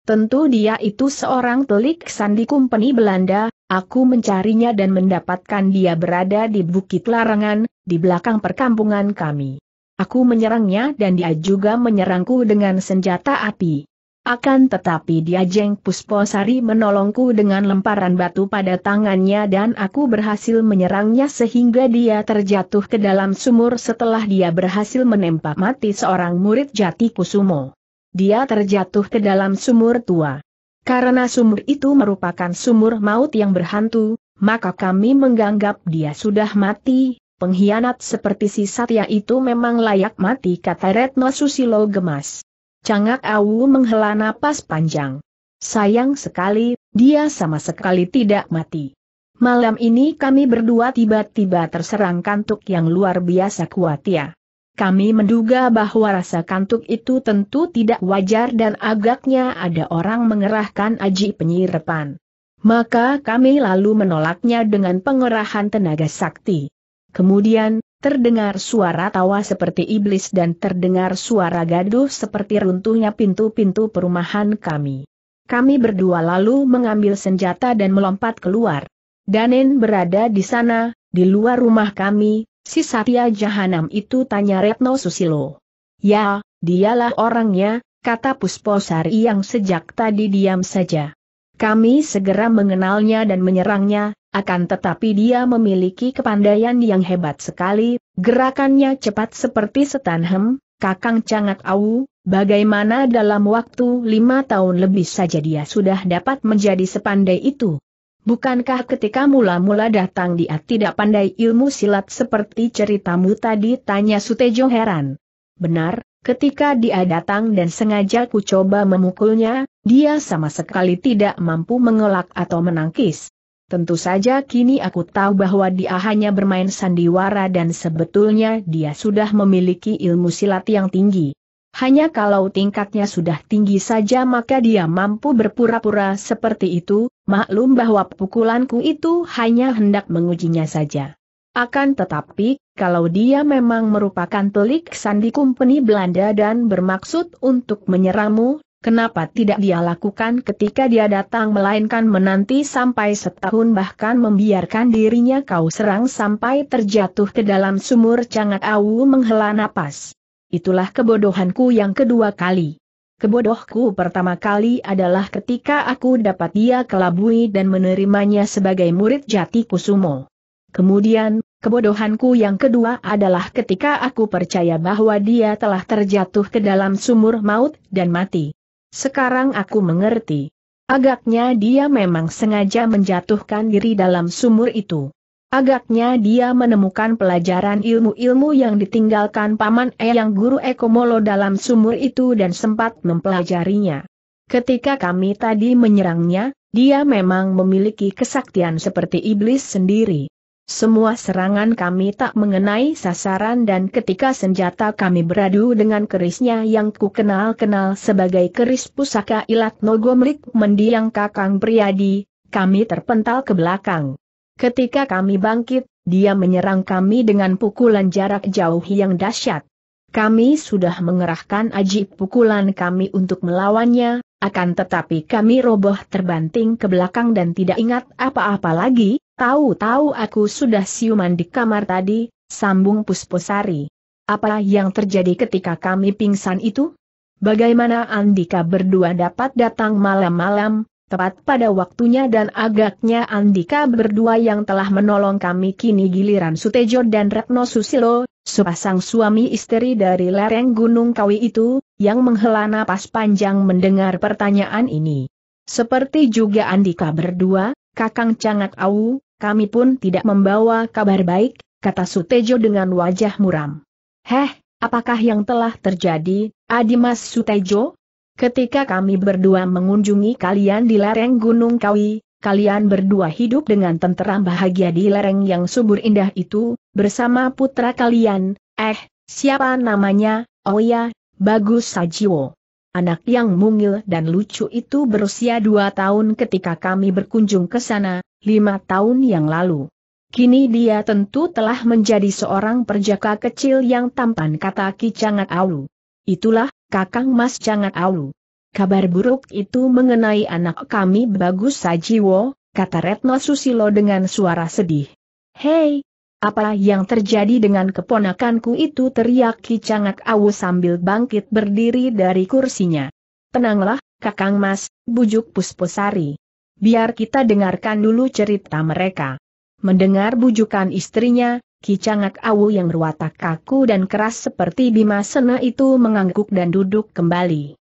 A: Tentu dia itu seorang telik sandi Kumpeni Belanda, aku mencarinya dan mendapatkan dia berada di Bukit Larangan, di belakang perkampungan kami. Aku menyerangnya dan dia juga menyerangku dengan senjata api. Akan tetapi dia Jeng Pusposari menolongku dengan lemparan batu pada tangannya dan aku berhasil menyerangnya sehingga dia terjatuh ke dalam sumur setelah dia berhasil menembak mati seorang murid jati kusumo. Dia terjatuh ke dalam sumur tua. Karena sumur itu merupakan sumur maut yang berhantu, maka kami menganggap dia sudah mati, pengkhianat seperti si Satya itu memang layak mati kata Retno Susilo gemas. Cangak Awu menghela napas panjang. Sayang sekali, dia sama sekali tidak mati. Malam ini kami berdua tiba-tiba terserang kantuk yang luar biasa kuat ya. Kami menduga bahwa rasa kantuk itu tentu tidak wajar dan agaknya ada orang mengerahkan aji penyiripan. Maka kami lalu menolaknya dengan pengerahan tenaga sakti. Kemudian, Terdengar suara tawa seperti iblis dan terdengar suara gaduh seperti runtuhnya pintu-pintu perumahan kami. Kami berdua lalu mengambil senjata dan melompat keluar. Danen berada di sana, di luar rumah kami, si Satya Jahanam itu tanya Retno Susilo. Ya, dialah orangnya, kata Pusposari yang sejak tadi diam saja. Kami segera mengenalnya dan menyerangnya, akan tetapi dia memiliki kepandaian yang hebat sekali, gerakannya cepat seperti setan hem, Kakang Cangak awu. bagaimana dalam waktu lima tahun lebih saja dia sudah dapat menjadi sepandai itu. Bukankah ketika mula-mula datang dia tidak pandai ilmu silat seperti ceritamu tadi tanya Sutejo heran. Benar, ketika dia datang dan sengaja ku coba memukulnya, dia sama sekali tidak mampu mengelak atau menangkis. Tentu saja kini aku tahu bahwa dia hanya bermain sandiwara dan sebetulnya dia sudah memiliki ilmu silat yang tinggi. Hanya kalau tingkatnya sudah tinggi saja maka dia mampu berpura-pura seperti itu, maklum bahwa pukulanku itu hanya hendak mengujinya saja. Akan tetapi, kalau dia memang merupakan telik sandi kumpeni Belanda dan bermaksud untuk menyerangmu Kenapa tidak dia lakukan ketika dia datang melainkan menanti sampai setahun bahkan membiarkan dirinya kau serang sampai terjatuh ke dalam sumur cangat awu menghela napas. Itulah kebodohanku yang kedua kali. Kebodohku pertama kali adalah ketika aku dapat dia kelabui dan menerimanya sebagai murid jati kusumo. Kemudian, Kebodohanku yang kedua adalah ketika aku percaya bahwa dia telah terjatuh ke dalam sumur maut dan mati sekarang aku mengerti. Agaknya dia memang sengaja menjatuhkan diri dalam sumur itu. Agaknya dia menemukan pelajaran ilmu-ilmu yang ditinggalkan Paman E yang guru Ekomolo dalam sumur itu dan sempat mempelajarinya. Ketika kami tadi menyerangnya, dia memang memiliki kesaktian seperti iblis sendiri. Semua serangan kami tak mengenai sasaran dan ketika senjata kami beradu dengan kerisnya yang ku kenal-kenal sebagai keris pusaka ilat nogomrik mendiang Kakang Priadi, kami terpental ke belakang. Ketika kami bangkit, dia menyerang kami dengan pukulan jarak jauh yang dahsyat. Kami sudah mengerahkan ajib pukulan kami untuk melawannya, akan tetapi kami roboh terbanting ke belakang dan tidak ingat apa-apa lagi, Tahu-tahu aku sudah siuman di kamar tadi, sambung Pusposari. Apa yang terjadi ketika kami pingsan itu? Bagaimana Andika berdua dapat datang malam-malam, tepat pada waktunya dan agaknya Andika berdua yang telah menolong kami kini giliran Sutejo dan Retno Susilo, sepasang suami istri dari lereng Gunung Kawi itu, yang menghela napas panjang mendengar pertanyaan ini. Seperti juga Andika berdua, Kakang sangat Au, kami pun tidak membawa kabar baik, kata Sutejo dengan wajah muram. Heh, apakah yang telah terjadi, Adimas Sutejo? Ketika kami berdua mengunjungi kalian di lereng Gunung Kawi, kalian berdua hidup dengan tenteram bahagia di lereng yang subur indah itu, bersama putra kalian, eh, siapa namanya, oh ya, Bagus Sajiwo. Anak yang mungil dan lucu itu berusia dua tahun ketika kami berkunjung ke sana, lima tahun yang lalu. Kini dia tentu telah menjadi seorang perjaka kecil yang tampan kata Ki Cangat Aulu. Itulah, Kakang Mas Cangat Aulu. Kabar buruk itu mengenai anak kami Bagus Sajiwo, kata Retno Susilo dengan suara sedih. Hei, apa yang terjadi dengan keponakanku itu teriak Ki Cangat Awu sambil bangkit berdiri dari kursinya. Tenanglah, Kakang Mas, bujuk Pusposari biar kita dengarkan dulu cerita mereka. Mendengar bujukan istrinya, Kicangak Awu yang berwatak kaku dan keras seperti Bima Sena itu mengangguk dan duduk kembali.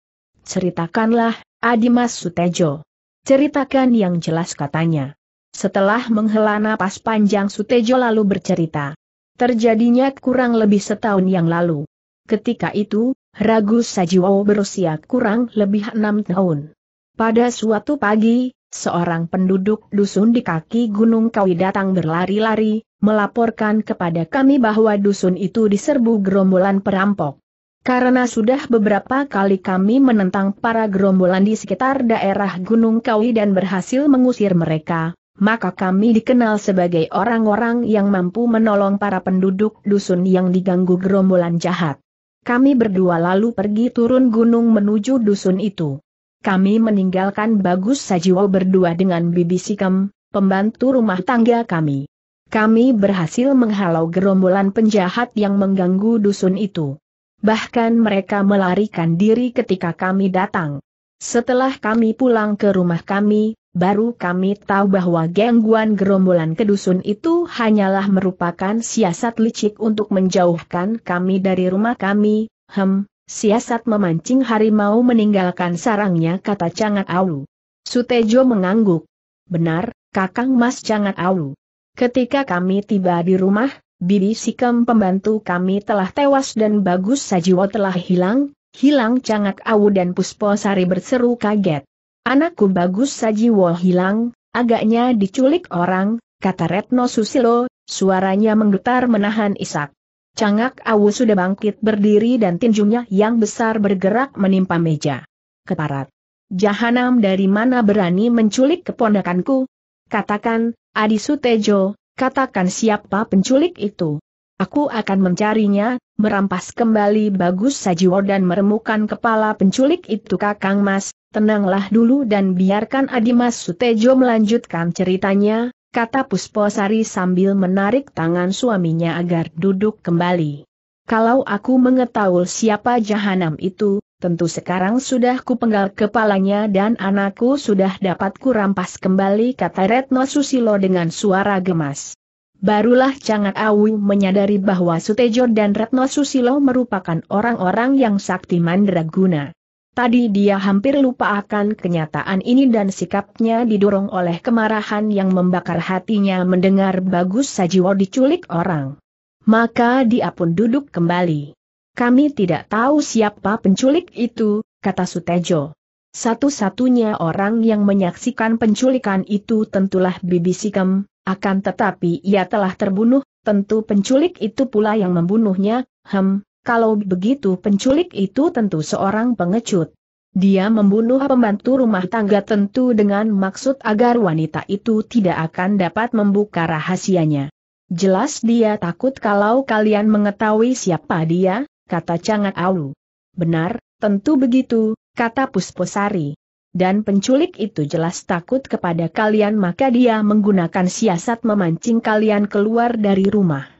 A: Ceritakanlah, Adimas Sutejo. Ceritakan yang jelas katanya. Setelah menghela napas panjang Sutejo lalu bercerita. Terjadinya kurang lebih setahun yang lalu. Ketika itu, Ragu Sajiwo berusia kurang lebih enam tahun. Pada suatu pagi, seorang penduduk dusun di kaki Gunung Kawi datang berlari-lari, melaporkan kepada kami bahwa dusun itu diserbu gerombolan perampok. Karena sudah beberapa kali kami menentang para gerombolan di sekitar daerah Gunung Kawi dan berhasil mengusir mereka, maka kami dikenal sebagai orang-orang yang mampu menolong para penduduk dusun yang diganggu gerombolan jahat. Kami berdua lalu pergi turun gunung menuju dusun itu kami meninggalkan Bagus Sajiwo berdua dengan Bibi Sikem, pembantu rumah tangga kami. Kami berhasil menghalau gerombolan penjahat yang mengganggu dusun itu. Bahkan mereka melarikan diri ketika kami datang. Setelah kami pulang ke rumah kami, baru kami tahu bahwa gangguan gerombolan ke dusun itu hanyalah merupakan siasat licik untuk menjauhkan kami dari rumah kami, hem, Siasat memancing harimau meninggalkan sarangnya kata Cangat Aulu. Sutejo mengangguk. Benar, Kakang Mas Cangat Aulu. Ketika kami tiba di rumah, Bibi Sikem pembantu kami telah tewas dan Bagus Sajiwo telah hilang, hilang Cangat Awu dan Sari berseru kaget. Anakku Bagus Sajiwo hilang, agaknya diculik orang, kata Retno Susilo, suaranya menggetar menahan isak. Cangak Awu sudah bangkit berdiri dan tinjunya yang besar bergerak menimpa meja. Keparat. Jahanam dari mana berani menculik keponakanku? Katakan, Adi Sutejo, katakan siapa penculik itu. Aku akan mencarinya, merampas kembali Bagus Sajiwo dan meremukan kepala penculik itu Kakang Mas, tenanglah dulu dan biarkan Adi Mas Sutejo melanjutkan ceritanya, kata Pusposari sambil menarik tangan suaminya agar duduk kembali. Kalau aku mengetahui siapa jahanam itu, tentu sekarang sudah kupenggal kepalanya dan anakku sudah dapat kurampas kembali kata Retno Susilo dengan suara gemas. Barulah Cangat Awi menyadari bahwa Sutejo dan Retno Susilo merupakan orang-orang yang sakti mandraguna. Tadi dia hampir lupa akan kenyataan ini dan sikapnya didorong oleh kemarahan yang membakar hatinya mendengar Bagus Sajiwo diculik orang. Maka dia pun duduk kembali. Kami tidak tahu siapa penculik itu, kata Sutejo. Satu-satunya orang yang menyaksikan penculikan itu tentulah Bibi Sikem, akan tetapi ia telah terbunuh, tentu penculik itu pula yang membunuhnya, hem, kalau begitu penculik itu tentu seorang pengecut. Dia membunuh pembantu rumah tangga tentu dengan maksud agar wanita itu tidak akan dapat membuka rahasianya. Jelas dia takut kalau kalian mengetahui siapa dia, kata Cangat Au. Benar, tentu begitu, kata Pusposari. Dan penculik itu jelas takut kepada kalian maka dia menggunakan siasat memancing kalian keluar dari rumah.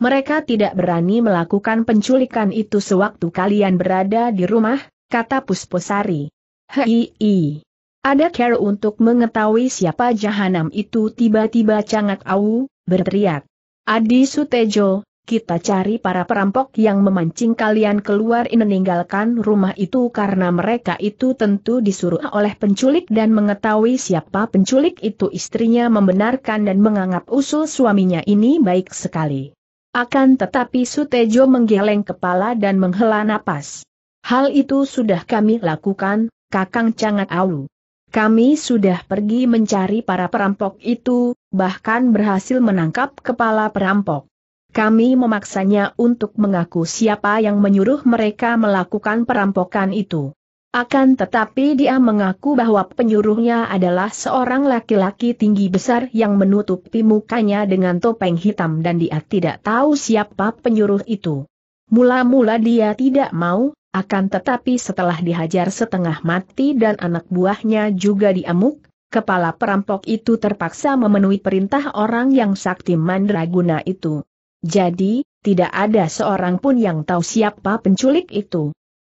A: Mereka tidak berani melakukan penculikan itu sewaktu kalian berada di rumah, kata Pusposari. Hei, ada care untuk mengetahui siapa jahanam itu tiba-tiba cangak au, berteriak. Adi Sutejo, kita cari para perampok yang memancing kalian keluar dan meninggalkan rumah itu karena mereka itu tentu disuruh oleh penculik dan mengetahui siapa penculik itu istrinya membenarkan dan menganggap usul suaminya ini baik sekali. Akan tetapi Sutejo menggeleng kepala dan menghela napas. Hal itu sudah kami lakukan, Kakang Cangat Au. Kami sudah pergi mencari para perampok itu, bahkan berhasil menangkap kepala perampok. Kami memaksanya untuk mengaku siapa yang menyuruh mereka melakukan perampokan itu. Akan tetapi dia mengaku bahwa penyuruhnya adalah seorang laki-laki tinggi besar yang menutupi mukanya dengan topeng hitam dan dia tidak tahu siapa penyuruh itu. Mula-mula dia tidak mau, akan tetapi setelah dihajar setengah mati dan anak buahnya juga diamuk, kepala perampok itu terpaksa memenuhi perintah orang yang sakti mandraguna itu. Jadi, tidak ada seorang pun yang tahu siapa penculik itu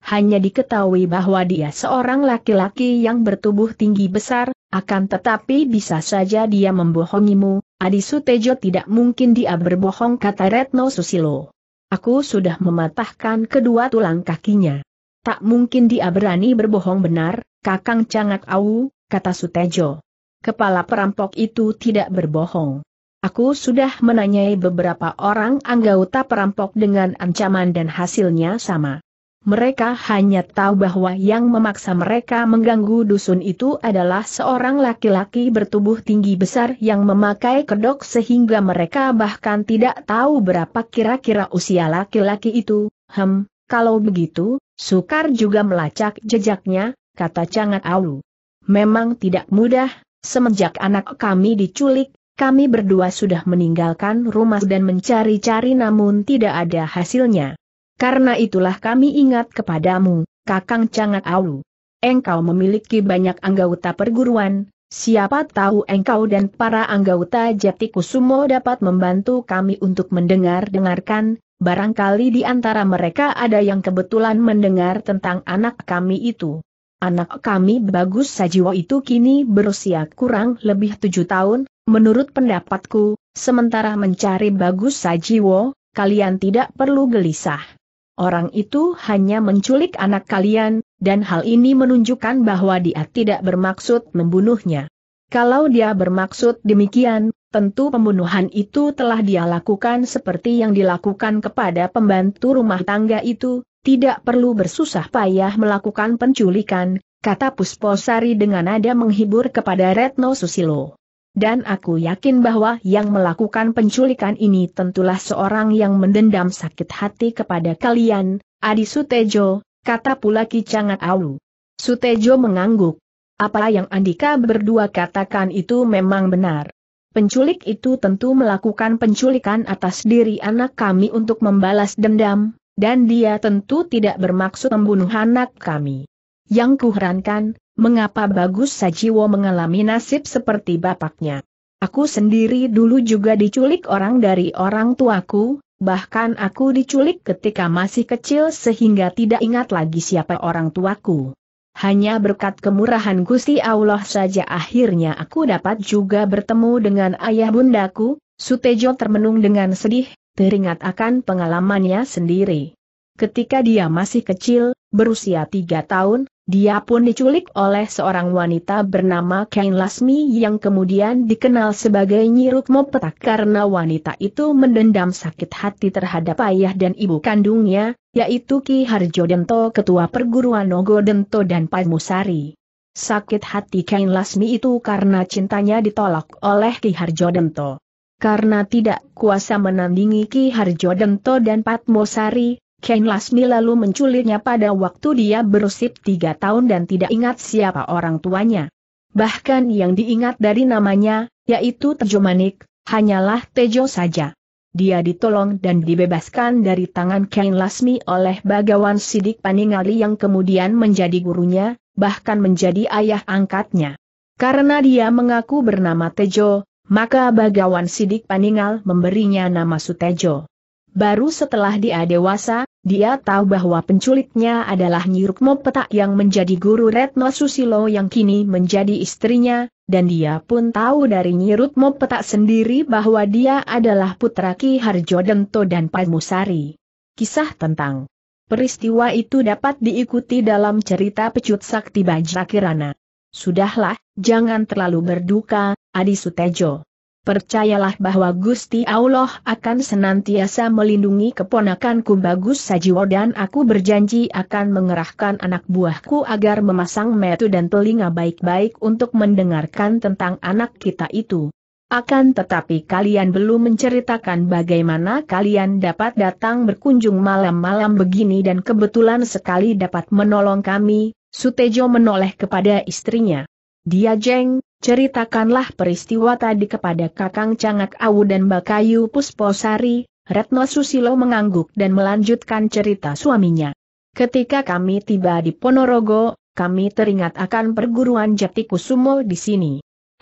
A: hanya diketahui bahwa dia seorang laki-laki yang bertubuh tinggi besar, akan tetapi bisa saja dia membohongimu, Adi Sutejo tidak mungkin dia berbohong kata Retno Susilo. Aku sudah mematahkan kedua tulang kakinya. Tak mungkin dia berani berbohong benar, kakang cangak au, kata Sutejo. Kepala perampok itu tidak berbohong. Aku sudah menanyai beberapa orang anggota perampok dengan ancaman dan hasilnya sama. Mereka hanya tahu bahwa yang memaksa mereka mengganggu dusun itu adalah seorang laki-laki bertubuh tinggi besar yang memakai kedok sehingga mereka bahkan tidak tahu berapa kira-kira usia laki-laki itu. Hem, kalau begitu, sukar juga melacak jejaknya, kata Cangat Aulu. Memang tidak mudah, semenjak anak kami diculik, kami berdua sudah meninggalkan rumah dan mencari-cari namun tidak ada hasilnya. Karena itulah kami ingat kepadamu, Kakang Cangat Aulu. Engkau memiliki banyak anggota perguruan, siapa tahu engkau dan para anggota Jati Kusumo dapat membantu kami untuk mendengar-dengarkan, barangkali di antara mereka ada yang kebetulan mendengar tentang anak kami itu. Anak kami bagus Sajiwo itu kini berusia kurang lebih tujuh tahun, menurut pendapatku, sementara mencari bagus Sajiwo, kalian tidak perlu gelisah. Orang itu hanya menculik anak kalian, dan hal ini menunjukkan bahwa dia tidak bermaksud membunuhnya. Kalau dia bermaksud demikian, tentu pembunuhan itu telah dia lakukan seperti yang dilakukan kepada pembantu rumah tangga itu, tidak perlu bersusah payah melakukan penculikan, kata Pusposari dengan nada menghibur kepada Retno Susilo dan aku yakin bahwa yang melakukan penculikan ini tentulah seorang yang mendendam sakit hati kepada kalian, Adi Sutejo, kata pula Kicangat Aul. Sutejo mengangguk. Apa yang Andika berdua katakan itu memang benar. Penculik itu tentu melakukan penculikan atas diri anak kami untuk membalas dendam, dan dia tentu tidak bermaksud membunuh anak kami. Yang kuherankan, mengapa bagus Sajiwo mengalami nasib seperti bapaknya. Aku sendiri dulu juga diculik orang dari orang tuaku, bahkan aku diculik ketika masih kecil sehingga tidak ingat lagi siapa orang tuaku. Hanya berkat kemurahan Gusti Allah saja akhirnya aku dapat juga bertemu dengan ayah bundaku, Sutejo termenung dengan sedih, teringat akan pengalamannya sendiri. Ketika dia masih kecil, berusia tiga tahun, dia pun diculik oleh seorang wanita bernama Kain Lasmi yang kemudian dikenal sebagai Nyiruk Mopetak karena wanita itu mendendam sakit hati terhadap ayah dan ibu kandungnya, yaitu Ki Harjo Dento ketua perguruan Nogo Dento dan Musari. Sakit hati Kain Lasmi itu karena cintanya ditolak oleh Ki Harjo Dento. Karena tidak kuasa menandingi Ki Harjo Dento dan Patmosari, Ken Lasmi lalu menculiknya pada waktu dia berusip tiga tahun dan tidak ingat siapa orang tuanya. Bahkan yang diingat dari namanya, yaitu Tejo Manik, hanyalah Tejo saja. Dia ditolong dan dibebaskan dari tangan Ken Lasmi oleh Bagawan Sidik Paningali yang kemudian menjadi gurunya, bahkan menjadi ayah angkatnya. Karena dia mengaku bernama Tejo, maka Bagawan Sidik Paningal memberinya nama Sutejo. Baru setelah dia dewasa, dia tahu bahwa penculiknya adalah Nyirukmo Petak yang menjadi guru Retno Susilo yang kini menjadi istrinya, dan dia pun tahu dari Nyirukmo Petak sendiri bahwa dia adalah putra Ki Harjo Dento dan Padmusari. Kisah tentang peristiwa itu dapat diikuti dalam cerita pecut sakti Bajrakirana. Sudahlah, jangan terlalu berduka, Adi Sutejo percayalah bahwa Gusti Allah akan senantiasa melindungi keponakanku Bagus Sajiwo dan aku berjanji akan mengerahkan anak buahku agar memasang metu dan telinga baik-baik untuk mendengarkan tentang anak kita itu. Akan tetapi kalian belum menceritakan bagaimana kalian dapat datang berkunjung malam-malam begini dan kebetulan sekali dapat menolong kami, Sutejo menoleh kepada istrinya. Dia jeng, Ceritakanlah peristiwa tadi kepada Kakang Cangak Awu dan Bakayu Pusposari, Retno Susilo mengangguk dan melanjutkan cerita suaminya. Ketika kami tiba di Ponorogo, kami teringat akan perguruan Jati Kusumo di sini.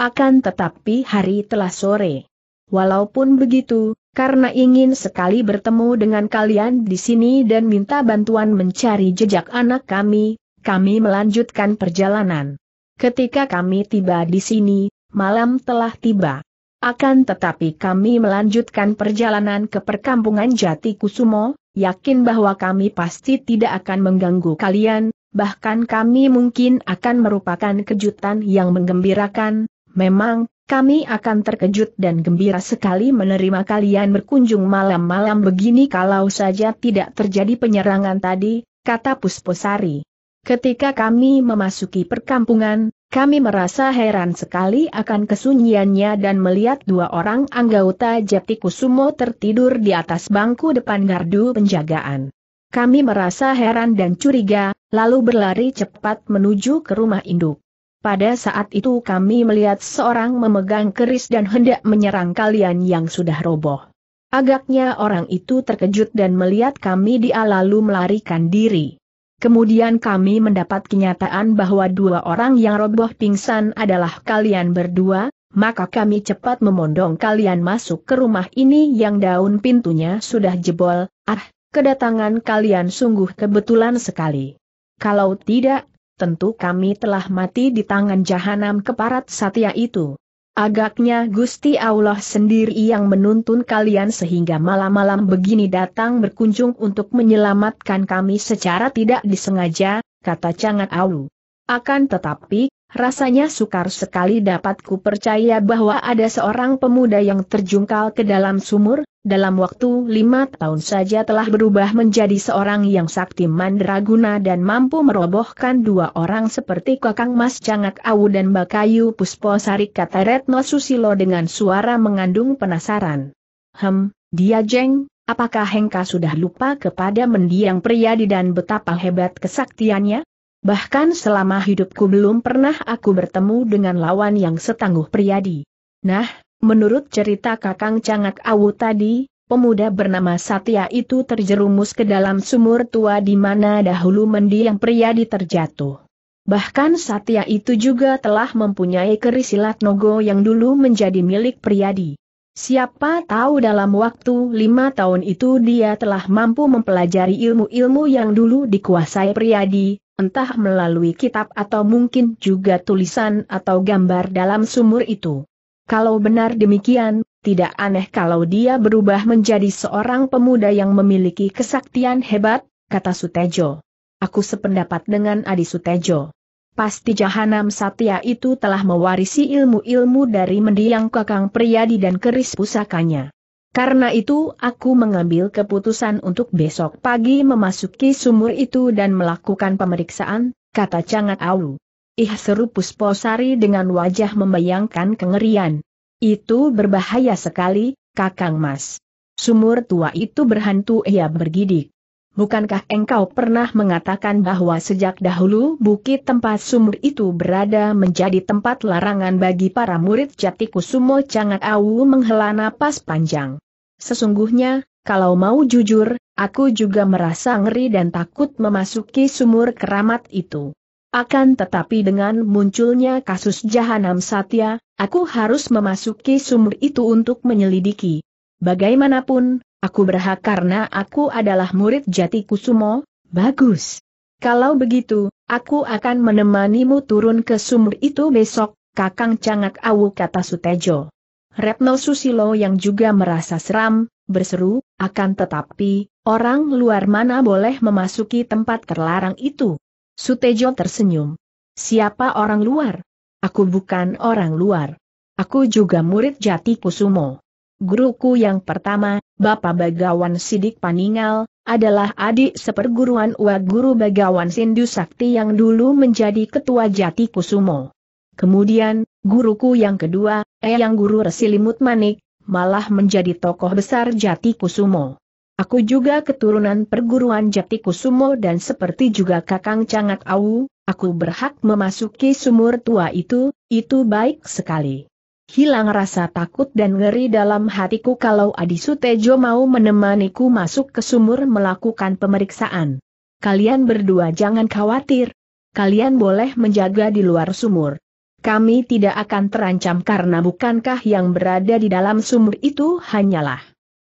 A: Akan tetapi hari telah sore. Walaupun begitu, karena ingin sekali bertemu dengan kalian di sini dan minta bantuan mencari jejak anak kami, kami melanjutkan perjalanan. Ketika kami tiba di sini, malam telah tiba. Akan tetapi kami melanjutkan perjalanan ke perkampungan Jati Kusumo, yakin bahwa kami pasti tidak akan mengganggu kalian, bahkan kami mungkin akan merupakan kejutan yang menggembirakan, memang, kami akan terkejut dan gembira sekali menerima kalian berkunjung malam-malam begini kalau saja tidak terjadi penyerangan tadi, kata Pusposari. Ketika kami memasuki perkampungan, kami merasa heran sekali akan kesunyiannya dan melihat dua orang anggota Jati Kusumo tertidur di atas bangku depan gardu penjagaan. Kami merasa heran dan curiga, lalu berlari cepat menuju ke rumah induk. Pada saat itu kami melihat seorang memegang keris dan hendak menyerang kalian yang sudah roboh. Agaknya orang itu terkejut dan melihat kami dia lalu melarikan diri. Kemudian kami mendapat kenyataan bahwa dua orang yang roboh pingsan adalah kalian berdua, maka kami cepat memondong kalian masuk ke rumah ini yang daun pintunya sudah jebol, ah, kedatangan kalian sungguh kebetulan sekali. Kalau tidak, tentu kami telah mati di tangan jahanam keparat satya itu. Agaknya Gusti Allah sendiri yang menuntun kalian sehingga malam-malam begini datang berkunjung untuk menyelamatkan kami secara tidak disengaja, kata Cangat Aulu. Akan tetapi, rasanya sukar sekali dapatku percaya bahwa ada seorang pemuda yang terjungkal ke dalam sumur, dalam waktu lima tahun saja telah berubah menjadi seorang yang sakti mandraguna dan mampu merobohkan dua orang seperti Kakang Mas Cangak Awu dan Bakayu Pusposari kata Retno Susilo dengan suara mengandung penasaran. Hem, dia jeng, apakah Hengka sudah lupa kepada mendiang priadi dan betapa hebat kesaktiannya? Bahkan selama hidupku belum pernah aku bertemu dengan lawan yang setangguh priadi. Nah, Menurut cerita Kakang Cangak Awu tadi, pemuda bernama Satya itu terjerumus ke dalam sumur tua di mana dahulu mendiang pria diterjatuh. Bahkan Satya itu juga telah mempunyai keris silat nogo yang dulu menjadi milik Priyadi. Siapa tahu dalam waktu lima tahun itu dia telah mampu mempelajari ilmu-ilmu yang dulu dikuasai Priyadi, entah melalui kitab atau mungkin juga tulisan atau gambar dalam sumur itu. Kalau benar demikian, tidak aneh kalau dia berubah menjadi seorang pemuda yang memiliki kesaktian hebat, kata Sutejo. Aku sependapat dengan Adi Sutejo. Pasti Jahanam Satya itu telah mewarisi ilmu-ilmu dari mendiang kakang Priyadi dan keris pusakanya. Karena itu aku mengambil keputusan untuk besok pagi memasuki sumur itu dan melakukan pemeriksaan, kata Changat Awu. Ih seru Pusposari dengan wajah membayangkan kengerian. Itu berbahaya sekali, Kakang Mas. Sumur tua itu berhantu ia bergidik. Bukankah engkau pernah mengatakan bahwa sejak dahulu bukit tempat sumur itu berada menjadi tempat larangan bagi para murid jatiku sumo cangat awu menghela napas panjang. Sesungguhnya, kalau mau jujur, aku juga merasa ngeri dan takut memasuki sumur keramat itu. Akan tetapi dengan munculnya kasus Jahanam Satya, aku harus memasuki sumur itu untuk menyelidiki. Bagaimanapun, aku berhak karena aku adalah murid jati Kusumo, bagus. Kalau begitu, aku akan menemanimu turun ke sumur itu besok, kakang cangak awu kata Sutejo. Retno Susilo yang juga merasa seram, berseru, akan tetapi, orang luar mana boleh memasuki tempat terlarang itu. Sutejo tersenyum. Siapa orang luar? Aku bukan orang luar. Aku juga murid jati kusumo. Guruku yang pertama, Bapak Bagawan Sidik Paningal, adalah adik seperguruan Uak Guru Bagawan Sindu Sakti yang dulu menjadi ketua jati kusumo. Kemudian, guruku yang kedua, Eyang Guru Resilimut Manik, malah menjadi tokoh besar jati kusumo. Aku juga keturunan perguruan Jati Kusumo dan seperti juga Kakang Cangat Awu, aku berhak memasuki sumur tua itu, itu baik sekali. Hilang rasa takut dan ngeri dalam hatiku kalau Adi Sutejo mau menemaniku masuk ke sumur melakukan pemeriksaan. Kalian berdua jangan khawatir. Kalian boleh menjaga di luar sumur. Kami tidak akan terancam karena bukankah yang berada di dalam sumur itu hanyalah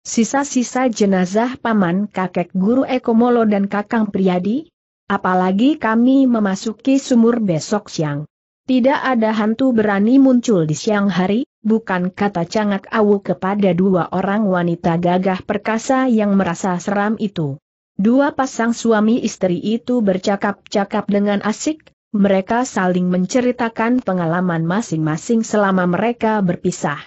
A: Sisa-sisa jenazah paman kakek guru Ekomolo dan kakang Priyadi? Apalagi kami memasuki sumur besok siang. Tidak ada hantu berani muncul di siang hari, bukan kata cangak awu kepada dua orang wanita gagah perkasa yang merasa seram itu. Dua pasang suami istri itu bercakap-cakap dengan asik, mereka saling menceritakan pengalaman masing-masing selama mereka berpisah.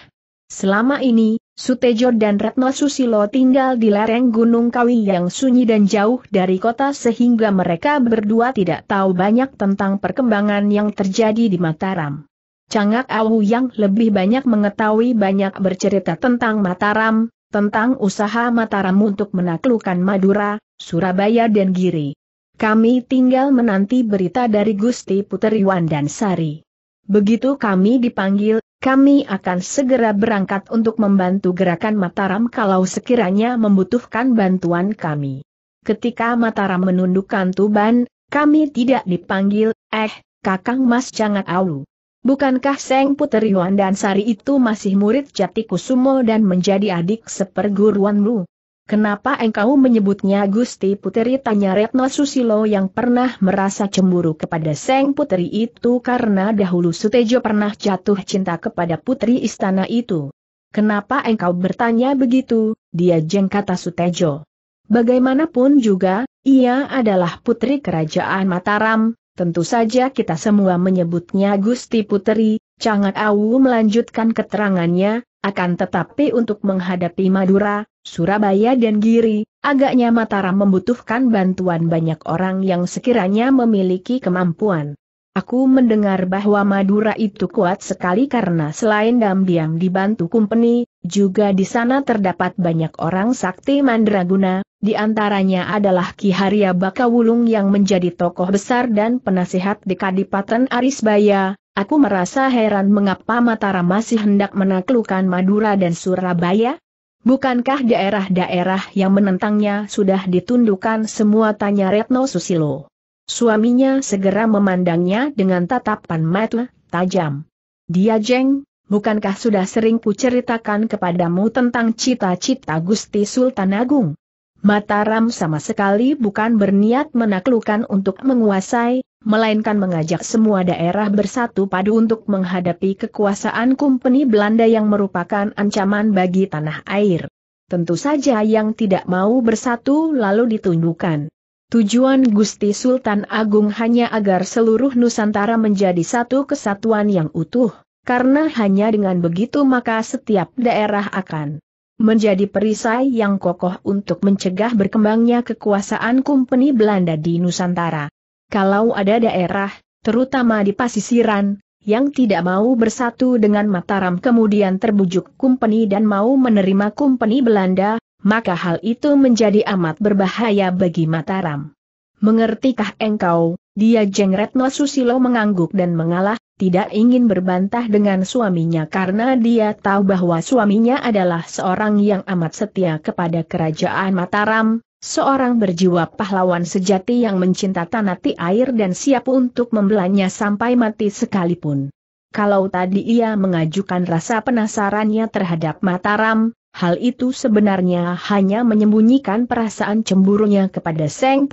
A: Selama ini, Sutejo dan Retno Susilo tinggal di lereng Gunung Kawi yang sunyi dan jauh dari kota sehingga mereka berdua tidak tahu banyak tentang perkembangan yang terjadi di Mataram. Cangak Awu yang lebih banyak mengetahui banyak bercerita tentang Mataram, tentang usaha Mataram untuk menaklukkan Madura, Surabaya dan Giri. Kami tinggal menanti berita dari Gusti Puteri Sari. Begitu kami dipanggil, kami akan segera berangkat untuk membantu gerakan Mataram kalau sekiranya membutuhkan bantuan kami. Ketika Mataram menundukkan Tuban, kami tidak dipanggil, eh, Kakang Mas jangan Au. Bukankah Seng Putri Wan dan Sari itu masih murid jati kusumo dan menjadi adik seperguruanmu? Kenapa engkau menyebutnya Gusti Puteri? Tanya Retno Susilo yang pernah merasa cemburu kepada Seng Puteri itu karena dahulu Sutejo pernah jatuh cinta kepada Putri Istana itu. Kenapa engkau bertanya begitu, dia jeng kata Sutejo. Bagaimanapun juga, ia adalah putri kerajaan Mataram, Tentu saja kita semua menyebutnya Gusti Puteri, Cangat Awu melanjutkan keterangannya, akan tetapi untuk menghadapi Madura, Surabaya dan Giri, agaknya Mataram membutuhkan bantuan banyak orang yang sekiranya memiliki kemampuan. Aku mendengar bahwa Madura itu kuat sekali karena selain diam-diam dibantu kumpeni, juga di sana terdapat banyak orang sakti mandraguna, di antaranya adalah Ki Haria Bakawulung yang menjadi tokoh besar dan penasihat di Kadipaten Arisbaya. Aku merasa heran mengapa Mataram masih hendak menaklukkan Madura dan Surabaya? Bukankah daerah-daerah yang menentangnya sudah ditundukkan semua tanya Retno Susilo? Suaminya segera memandangnya dengan tatapan mata tajam. Dia jeng, bukankah sudah sering kuceritakan kepadamu tentang cita-cita Gusti Sultan Agung? Mataram sama sekali bukan berniat menaklukkan untuk menguasai, melainkan mengajak semua daerah bersatu padu untuk menghadapi kekuasaan Kumpeni Belanda yang merupakan ancaman bagi tanah air. Tentu saja yang tidak mau bersatu lalu ditundukkan. Tujuan Gusti Sultan Agung hanya agar seluruh Nusantara menjadi satu kesatuan yang utuh, karena hanya dengan begitu maka setiap daerah akan menjadi perisai yang kokoh untuk mencegah berkembangnya kekuasaan kumpeni Belanda di Nusantara. Kalau ada daerah, terutama di pasisiran, yang tidak mau bersatu dengan Mataram kemudian terbujuk kumpeni dan mau menerima kumpeni Belanda, maka hal itu menjadi amat berbahaya bagi Mataram. Mengertikah engkau, dia Jengret mengangguk dan mengalah, tidak ingin berbantah dengan suaminya karena dia tahu bahwa suaminya adalah seorang yang amat setia kepada kerajaan Mataram, seorang berjiwa pahlawan sejati yang mencinta tanah ti air dan siap untuk membelanya sampai mati sekalipun. Kalau tadi ia mengajukan rasa penasarannya terhadap Mataram, hal itu sebenarnya hanya menyembunyikan perasaan cemburunya kepada Seng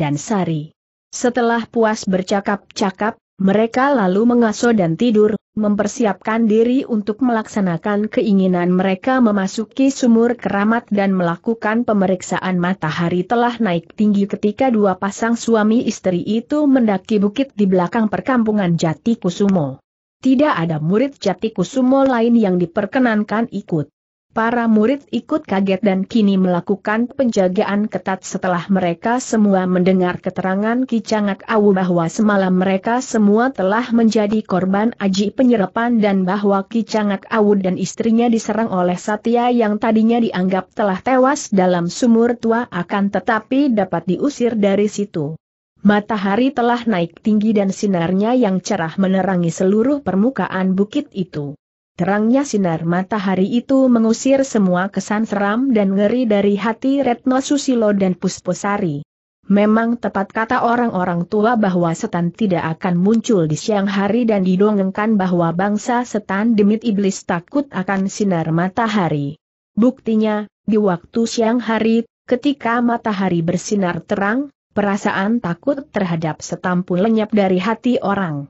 A: dan Sari. Setelah puas bercakap-cakap, mereka lalu mengasuh dan tidur, mempersiapkan diri untuk melaksanakan keinginan mereka memasuki sumur keramat dan melakukan pemeriksaan matahari telah naik tinggi ketika dua pasang suami istri itu mendaki bukit di belakang perkampungan Jati Kusumo. Tidak ada murid Jati Kusumo lain yang diperkenankan ikut. Para murid ikut kaget dan kini melakukan penjagaan ketat setelah mereka semua mendengar keterangan Kicangak Awu bahwa semalam mereka semua telah menjadi korban aji penyerapan dan bahwa Kicangak Awu dan istrinya diserang oleh Satya yang tadinya dianggap telah tewas dalam sumur tua akan tetapi dapat diusir dari situ. Matahari telah naik tinggi dan sinarnya yang cerah menerangi seluruh permukaan bukit itu. Terangnya sinar matahari itu mengusir semua kesan seram dan ngeri dari hati Retno Susilo dan Pusposari. Memang tepat kata orang-orang tua bahwa setan tidak akan muncul di siang hari dan didongengkan bahwa bangsa setan demit iblis takut akan sinar matahari. Buktinya, di waktu siang hari, ketika matahari bersinar terang, perasaan takut terhadap setan pun lenyap dari hati orang.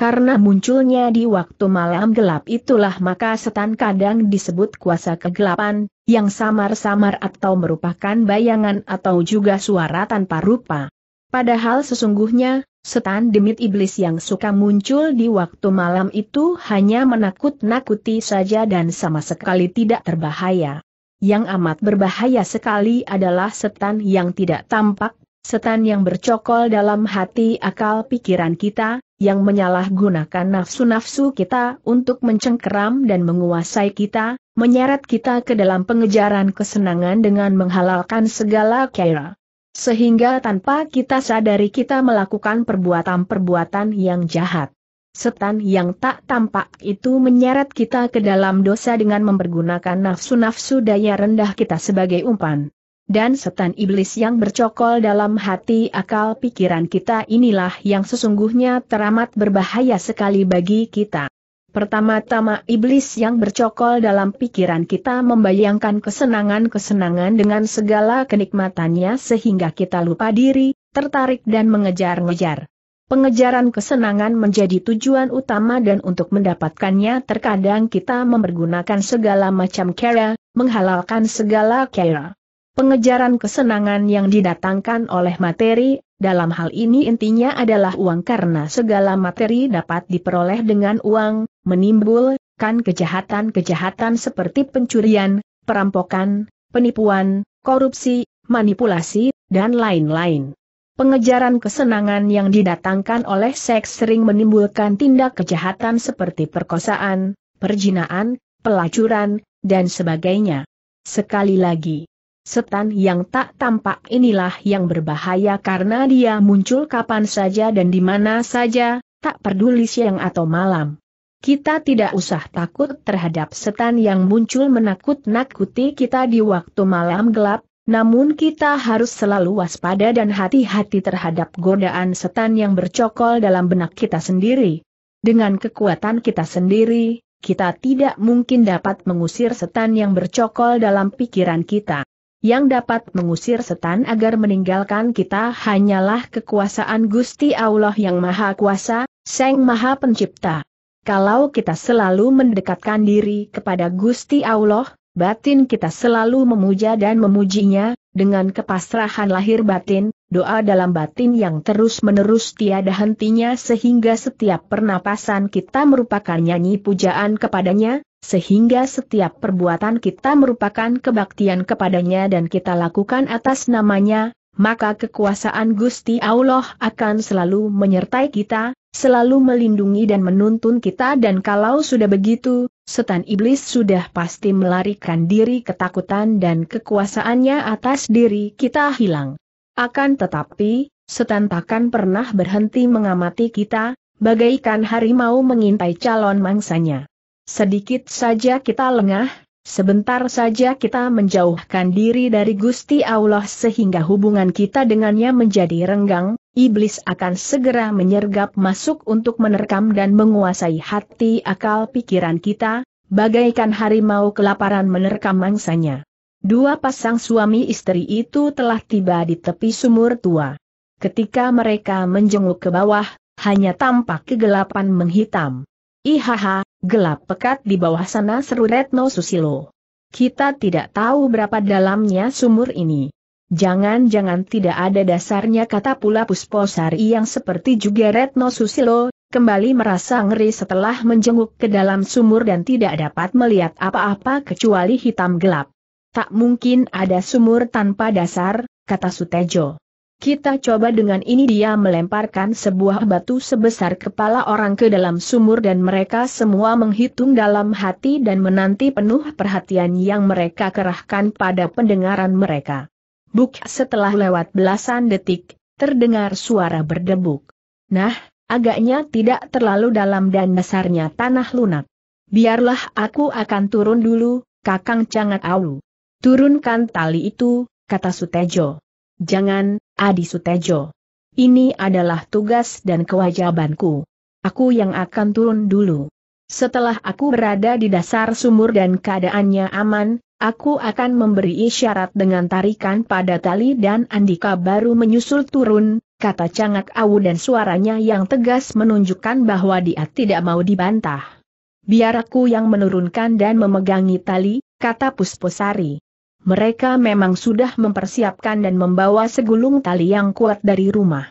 A: Karena munculnya di waktu malam gelap itulah maka setan kadang disebut kuasa kegelapan, yang samar-samar atau merupakan bayangan atau juga suara tanpa rupa. Padahal sesungguhnya, setan demit iblis yang suka muncul di waktu malam itu hanya menakut-nakuti saja dan sama sekali tidak terbahaya. Yang amat berbahaya sekali adalah setan yang tidak tampak, Setan yang bercokol dalam hati akal pikiran kita, yang menyalahgunakan nafsu-nafsu kita untuk mencengkeram dan menguasai kita, menyeret kita ke dalam pengejaran kesenangan dengan menghalalkan segala kira. Sehingga tanpa kita sadari kita melakukan perbuatan-perbuatan yang jahat. Setan yang tak tampak itu menyeret kita ke dalam dosa dengan mempergunakan nafsu-nafsu daya rendah kita sebagai umpan dan setan iblis yang bercokol dalam hati akal pikiran kita inilah yang sesungguhnya teramat berbahaya sekali bagi kita. Pertama-tama iblis yang bercokol dalam pikiran kita membayangkan kesenangan-kesenangan dengan segala kenikmatannya sehingga kita lupa diri, tertarik dan mengejar-ngejar. Pengejaran kesenangan menjadi tujuan utama dan untuk mendapatkannya terkadang kita mempergunakan segala macam cara, menghalalkan segala cara pengejaran kesenangan yang didatangkan oleh materi, dalam hal ini intinya adalah uang karena segala materi dapat diperoleh dengan uang, menimbulkan kejahatan-kejahatan seperti pencurian, perampokan, penipuan, korupsi, manipulasi, dan lain-lain. Pengejaran kesenangan yang didatangkan oleh seks sering menimbulkan tindak kejahatan seperti perkosaan, perjinaan, pelacuran, dan sebagainya. Sekali lagi, Setan yang tak tampak inilah yang berbahaya karena dia muncul kapan saja dan di mana saja, tak peduli siang atau malam. Kita tidak usah takut terhadap setan yang muncul menakut-nakuti kita di waktu malam gelap, namun kita harus selalu waspada dan hati-hati terhadap godaan setan yang bercokol dalam benak kita sendiri. Dengan kekuatan kita sendiri, kita tidak mungkin dapat mengusir setan yang bercokol dalam pikiran kita. Yang dapat mengusir setan agar meninggalkan kita hanyalah kekuasaan Gusti Allah yang Maha Kuasa, Sang Maha Pencipta. Kalau kita selalu mendekatkan diri kepada Gusti Allah, batin kita selalu memuja dan memujinya, dengan kepasrahan lahir batin, doa dalam batin yang terus-menerus tiada hentinya sehingga setiap pernapasan kita merupakan nyanyi pujaan kepadanya, sehingga setiap perbuatan kita merupakan kebaktian kepadanya dan kita lakukan atas namanya, maka kekuasaan Gusti Allah akan selalu menyertai kita, selalu melindungi dan menuntun kita dan kalau sudah begitu, setan iblis sudah pasti melarikan diri ketakutan dan kekuasaannya atas diri kita hilang. Akan tetapi, setan takkan pernah berhenti mengamati kita, bagaikan harimau mengintai calon mangsanya. Sedikit saja kita lengah, sebentar saja kita menjauhkan diri dari Gusti Allah sehingga hubungan kita dengannya menjadi renggang, iblis akan segera menyergap masuk untuk menerkam dan menguasai hati akal pikiran kita, bagaikan harimau kelaparan menerkam mangsanya. Dua pasang suami istri itu telah tiba di tepi sumur tua. Ketika mereka menjenguk ke bawah, hanya tampak kegelapan menghitam. Ihaha, gelap pekat di bawah sana seru Retno Susilo. Kita tidak tahu berapa dalamnya sumur ini. Jangan-jangan tidak ada dasarnya kata pula Pusposari yang seperti juga Retno Susilo, kembali merasa ngeri setelah menjenguk ke dalam sumur dan tidak dapat melihat apa-apa kecuali hitam gelap. Tak mungkin ada sumur tanpa dasar, kata Sutejo. Kita coba dengan ini dia melemparkan sebuah batu sebesar kepala orang ke dalam sumur dan mereka semua menghitung dalam hati dan menanti penuh perhatian yang mereka kerahkan pada pendengaran mereka. Buk setelah lewat belasan detik, terdengar suara berdebuk. Nah, agaknya tidak terlalu dalam dan dasarnya tanah lunak. Biarlah aku akan turun dulu, kakang cangat au. Turunkan tali itu, kata Sutejo. Jangan, Adi Sutejo. Ini adalah tugas dan kewajabanku. Aku yang akan turun dulu. Setelah aku berada di dasar sumur dan keadaannya aman, aku akan memberi isyarat dengan tarikan pada tali dan Andika baru menyusul turun, kata Cangak Awu dan suaranya yang tegas menunjukkan bahwa dia tidak mau dibantah. Biar aku yang menurunkan dan memegangi tali, kata Pusposari mereka memang sudah mempersiapkan dan membawa segulung tali yang kuat dari rumah.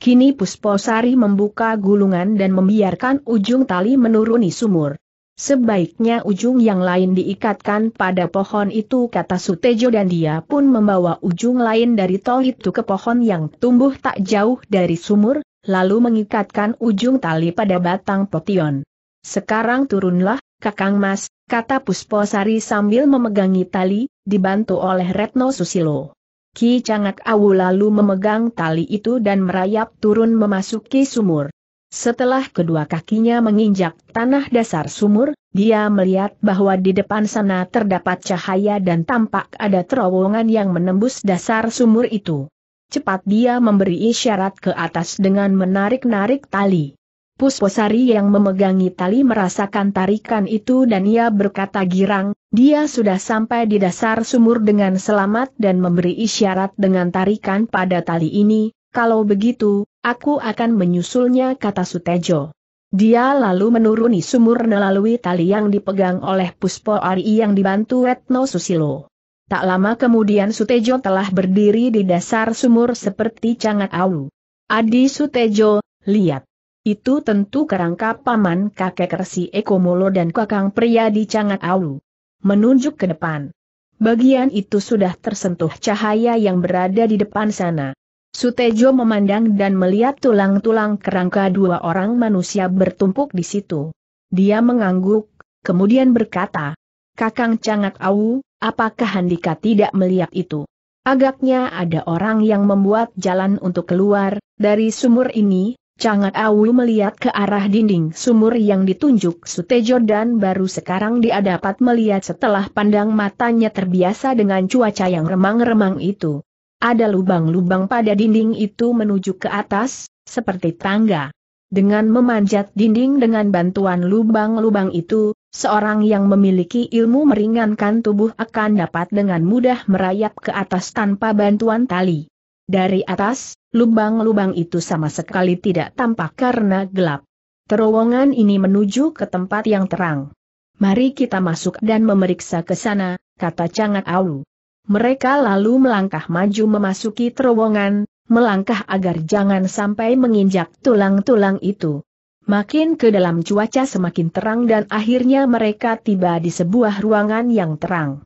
A: Kini Pusposari membuka gulungan dan membiarkan ujung tali menuruni sumur. Sebaiknya ujung yang lain diikatkan pada pohon itu kata Sutejo dan dia pun membawa ujung lain dari tol itu ke pohon yang tumbuh tak jauh dari sumur, lalu mengikatkan ujung tali pada batang potion. Sekarang turunlah, Kakang Mas, kata Pusposari sambil memegangi tali, dibantu oleh Retno Susilo. Ki Cangak Awu lalu memegang tali itu dan merayap turun memasuki sumur. Setelah kedua kakinya menginjak tanah dasar sumur, dia melihat bahwa di depan sana terdapat cahaya dan tampak ada terowongan yang menembus dasar sumur itu. Cepat dia memberi isyarat ke atas dengan menarik-narik tali. Pusposari yang memegangi tali merasakan tarikan itu dan ia berkata girang, dia sudah sampai di dasar sumur dengan selamat dan memberi isyarat dengan tarikan pada tali ini, kalau begitu, aku akan menyusulnya kata Sutejo. Dia lalu menuruni sumur melalui tali yang dipegang oleh Puspo Ari yang dibantu Retno Susilo. Tak lama kemudian Sutejo telah berdiri di dasar sumur seperti cangat awu. Adi Sutejo, lihat. Itu tentu kerangka paman kakek Resi ekomolo dan kakang pria di Cangat Aulu. Menunjuk ke depan. Bagian itu sudah tersentuh cahaya yang berada di depan sana. Sutejo memandang dan melihat tulang-tulang kerangka dua orang manusia bertumpuk di situ. Dia mengangguk, kemudian berkata, Kakang Cangat Awu, apakah Handika tidak melihat itu? Agaknya ada orang yang membuat jalan untuk keluar dari sumur ini, Cangat Awu melihat ke arah dinding sumur yang ditunjuk Sutejo dan baru sekarang dia dapat melihat setelah pandang matanya terbiasa dengan cuaca yang remang-remang itu. Ada lubang-lubang pada dinding itu menuju ke atas, seperti tangga. Dengan memanjat dinding dengan bantuan lubang-lubang itu, seorang yang memiliki ilmu meringankan tubuh akan dapat dengan mudah merayap ke atas tanpa bantuan tali. Dari atas, lubang-lubang itu sama sekali tidak tampak karena gelap. Terowongan ini menuju ke tempat yang terang. Mari kita masuk dan memeriksa ke sana, kata Cangak Au. Mereka lalu melangkah maju memasuki terowongan, melangkah agar jangan sampai menginjak tulang-tulang itu. Makin ke dalam cuaca semakin terang dan akhirnya mereka tiba di sebuah ruangan yang terang.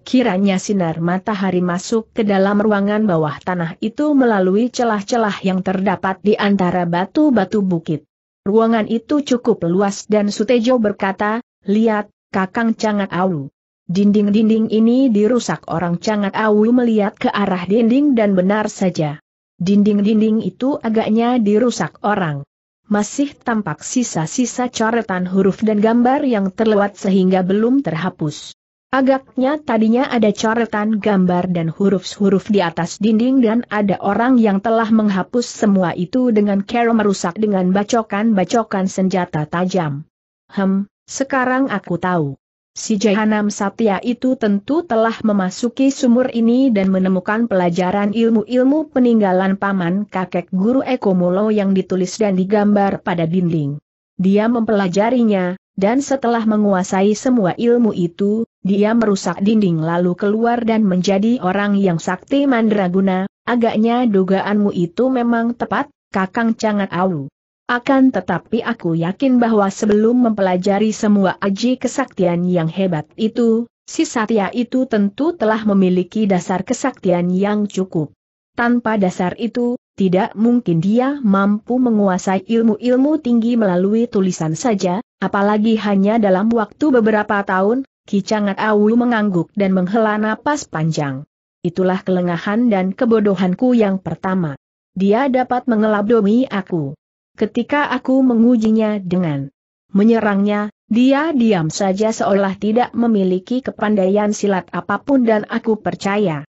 A: Kiranya sinar matahari masuk ke dalam ruangan bawah tanah itu melalui celah-celah yang terdapat di antara batu-batu bukit. Ruangan itu cukup luas dan Sutejo berkata, lihat, kakang Cangat Awu. Dinding-dinding ini dirusak orang Cangat Awu melihat ke arah dinding dan benar saja. Dinding-dinding itu agaknya dirusak orang masih tampak sisa-sisa coretan huruf dan gambar yang terlewat sehingga belum terhapus. Agaknya tadinya ada coretan gambar dan huruf-huruf di atas dinding dan ada orang yang telah menghapus semua itu dengan cara merusak dengan bacokan-bacokan senjata tajam. Hem, sekarang aku tahu. Si Jahanam Satya itu tentu telah memasuki sumur ini dan menemukan pelajaran ilmu-ilmu peninggalan paman kakek guru Eko Mulo yang ditulis dan digambar pada dinding. Dia mempelajarinya, dan setelah menguasai semua ilmu itu, dia merusak dinding lalu keluar dan menjadi orang yang sakti mandraguna, agaknya dugaanmu itu memang tepat, Kakang Cangat awu. Akan tetapi aku yakin bahwa sebelum mempelajari semua aji kesaktian yang hebat itu, si Satya itu tentu telah memiliki dasar kesaktian yang cukup. Tanpa dasar itu, tidak mungkin dia mampu menguasai ilmu-ilmu tinggi melalui tulisan saja, apalagi hanya dalam waktu beberapa tahun, Kicangat Awu mengangguk dan menghela napas panjang. Itulah kelengahan dan kebodohanku yang pertama. Dia dapat mengelabdomi aku. Ketika aku mengujinya dengan menyerangnya, dia diam saja seolah tidak memiliki kepandaian silat apapun dan aku percaya.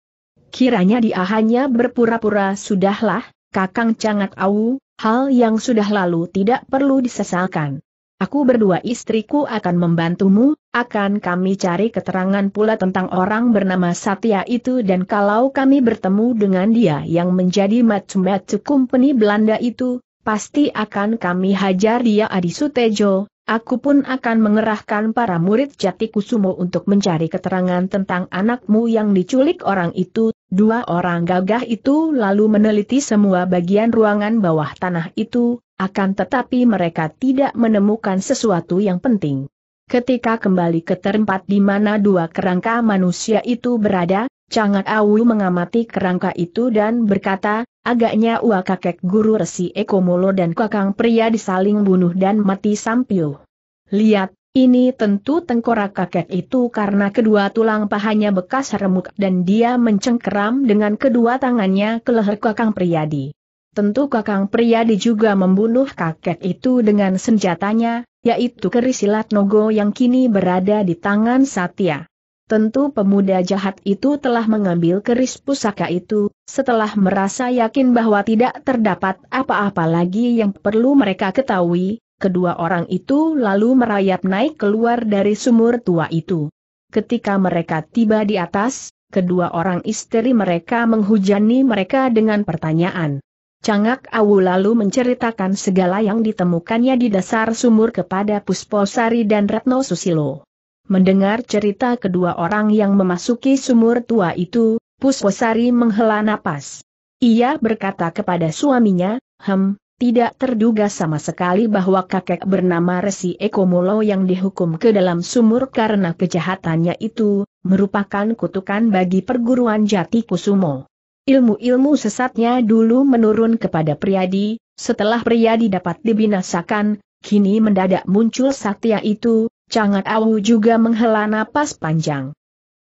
A: Kiranya dia hanya berpura-pura sudahlah, Kakang Cangat Awu, hal yang sudah lalu tidak perlu disesalkan. Aku berdua istriku akan membantumu, akan kami cari keterangan pula tentang orang bernama Satya itu dan kalau kami bertemu dengan dia yang menjadi macu-macu Company Belanda itu, pasti akan kami hajar dia Adi Sutejo, aku pun akan mengerahkan para murid jati kusumo untuk mencari keterangan tentang anakmu yang diculik orang itu. Dua orang gagah itu lalu meneliti semua bagian ruangan bawah tanah itu, akan tetapi mereka tidak menemukan sesuatu yang penting. Ketika kembali ke tempat di mana dua kerangka manusia itu berada, Cangat Awu mengamati kerangka itu dan berkata, agaknya ua kakek guru resi Ekomolo dan kakang pria disaling bunuh dan mati sampio. Lihat, ini tentu tengkorak kakek itu karena kedua tulang pahanya bekas remuk dan dia mencengkeram dengan kedua tangannya ke leher Kakang Priyadi. Tentu Kakang Priyadi juga membunuh kakek itu dengan senjatanya, yaitu kerisilat nogo yang kini berada di tangan Satya. Tentu pemuda jahat itu telah mengambil keris pusaka itu, setelah merasa yakin bahwa tidak terdapat apa-apa lagi yang perlu mereka ketahui, kedua orang itu lalu merayap naik keluar dari sumur tua itu. Ketika mereka tiba di atas, kedua orang istri mereka menghujani mereka dengan pertanyaan. Cangak Awu lalu menceritakan segala yang ditemukannya di dasar sumur kepada Pusposari dan Retno Susilo. Mendengar cerita kedua orang yang memasuki sumur tua itu, Puswasari menghela napas. Ia berkata kepada suaminya, Hem, tidak terduga sama sekali bahwa kakek bernama Resi Ekomulo yang dihukum ke dalam sumur karena kejahatannya itu, merupakan kutukan bagi perguruan jati kusumo. Ilmu-ilmu sesatnya dulu menurun kepada Priyadi, setelah Priyadi dapat dibinasakan, kini mendadak muncul Satya itu, Cangat Awu juga menghela napas panjang.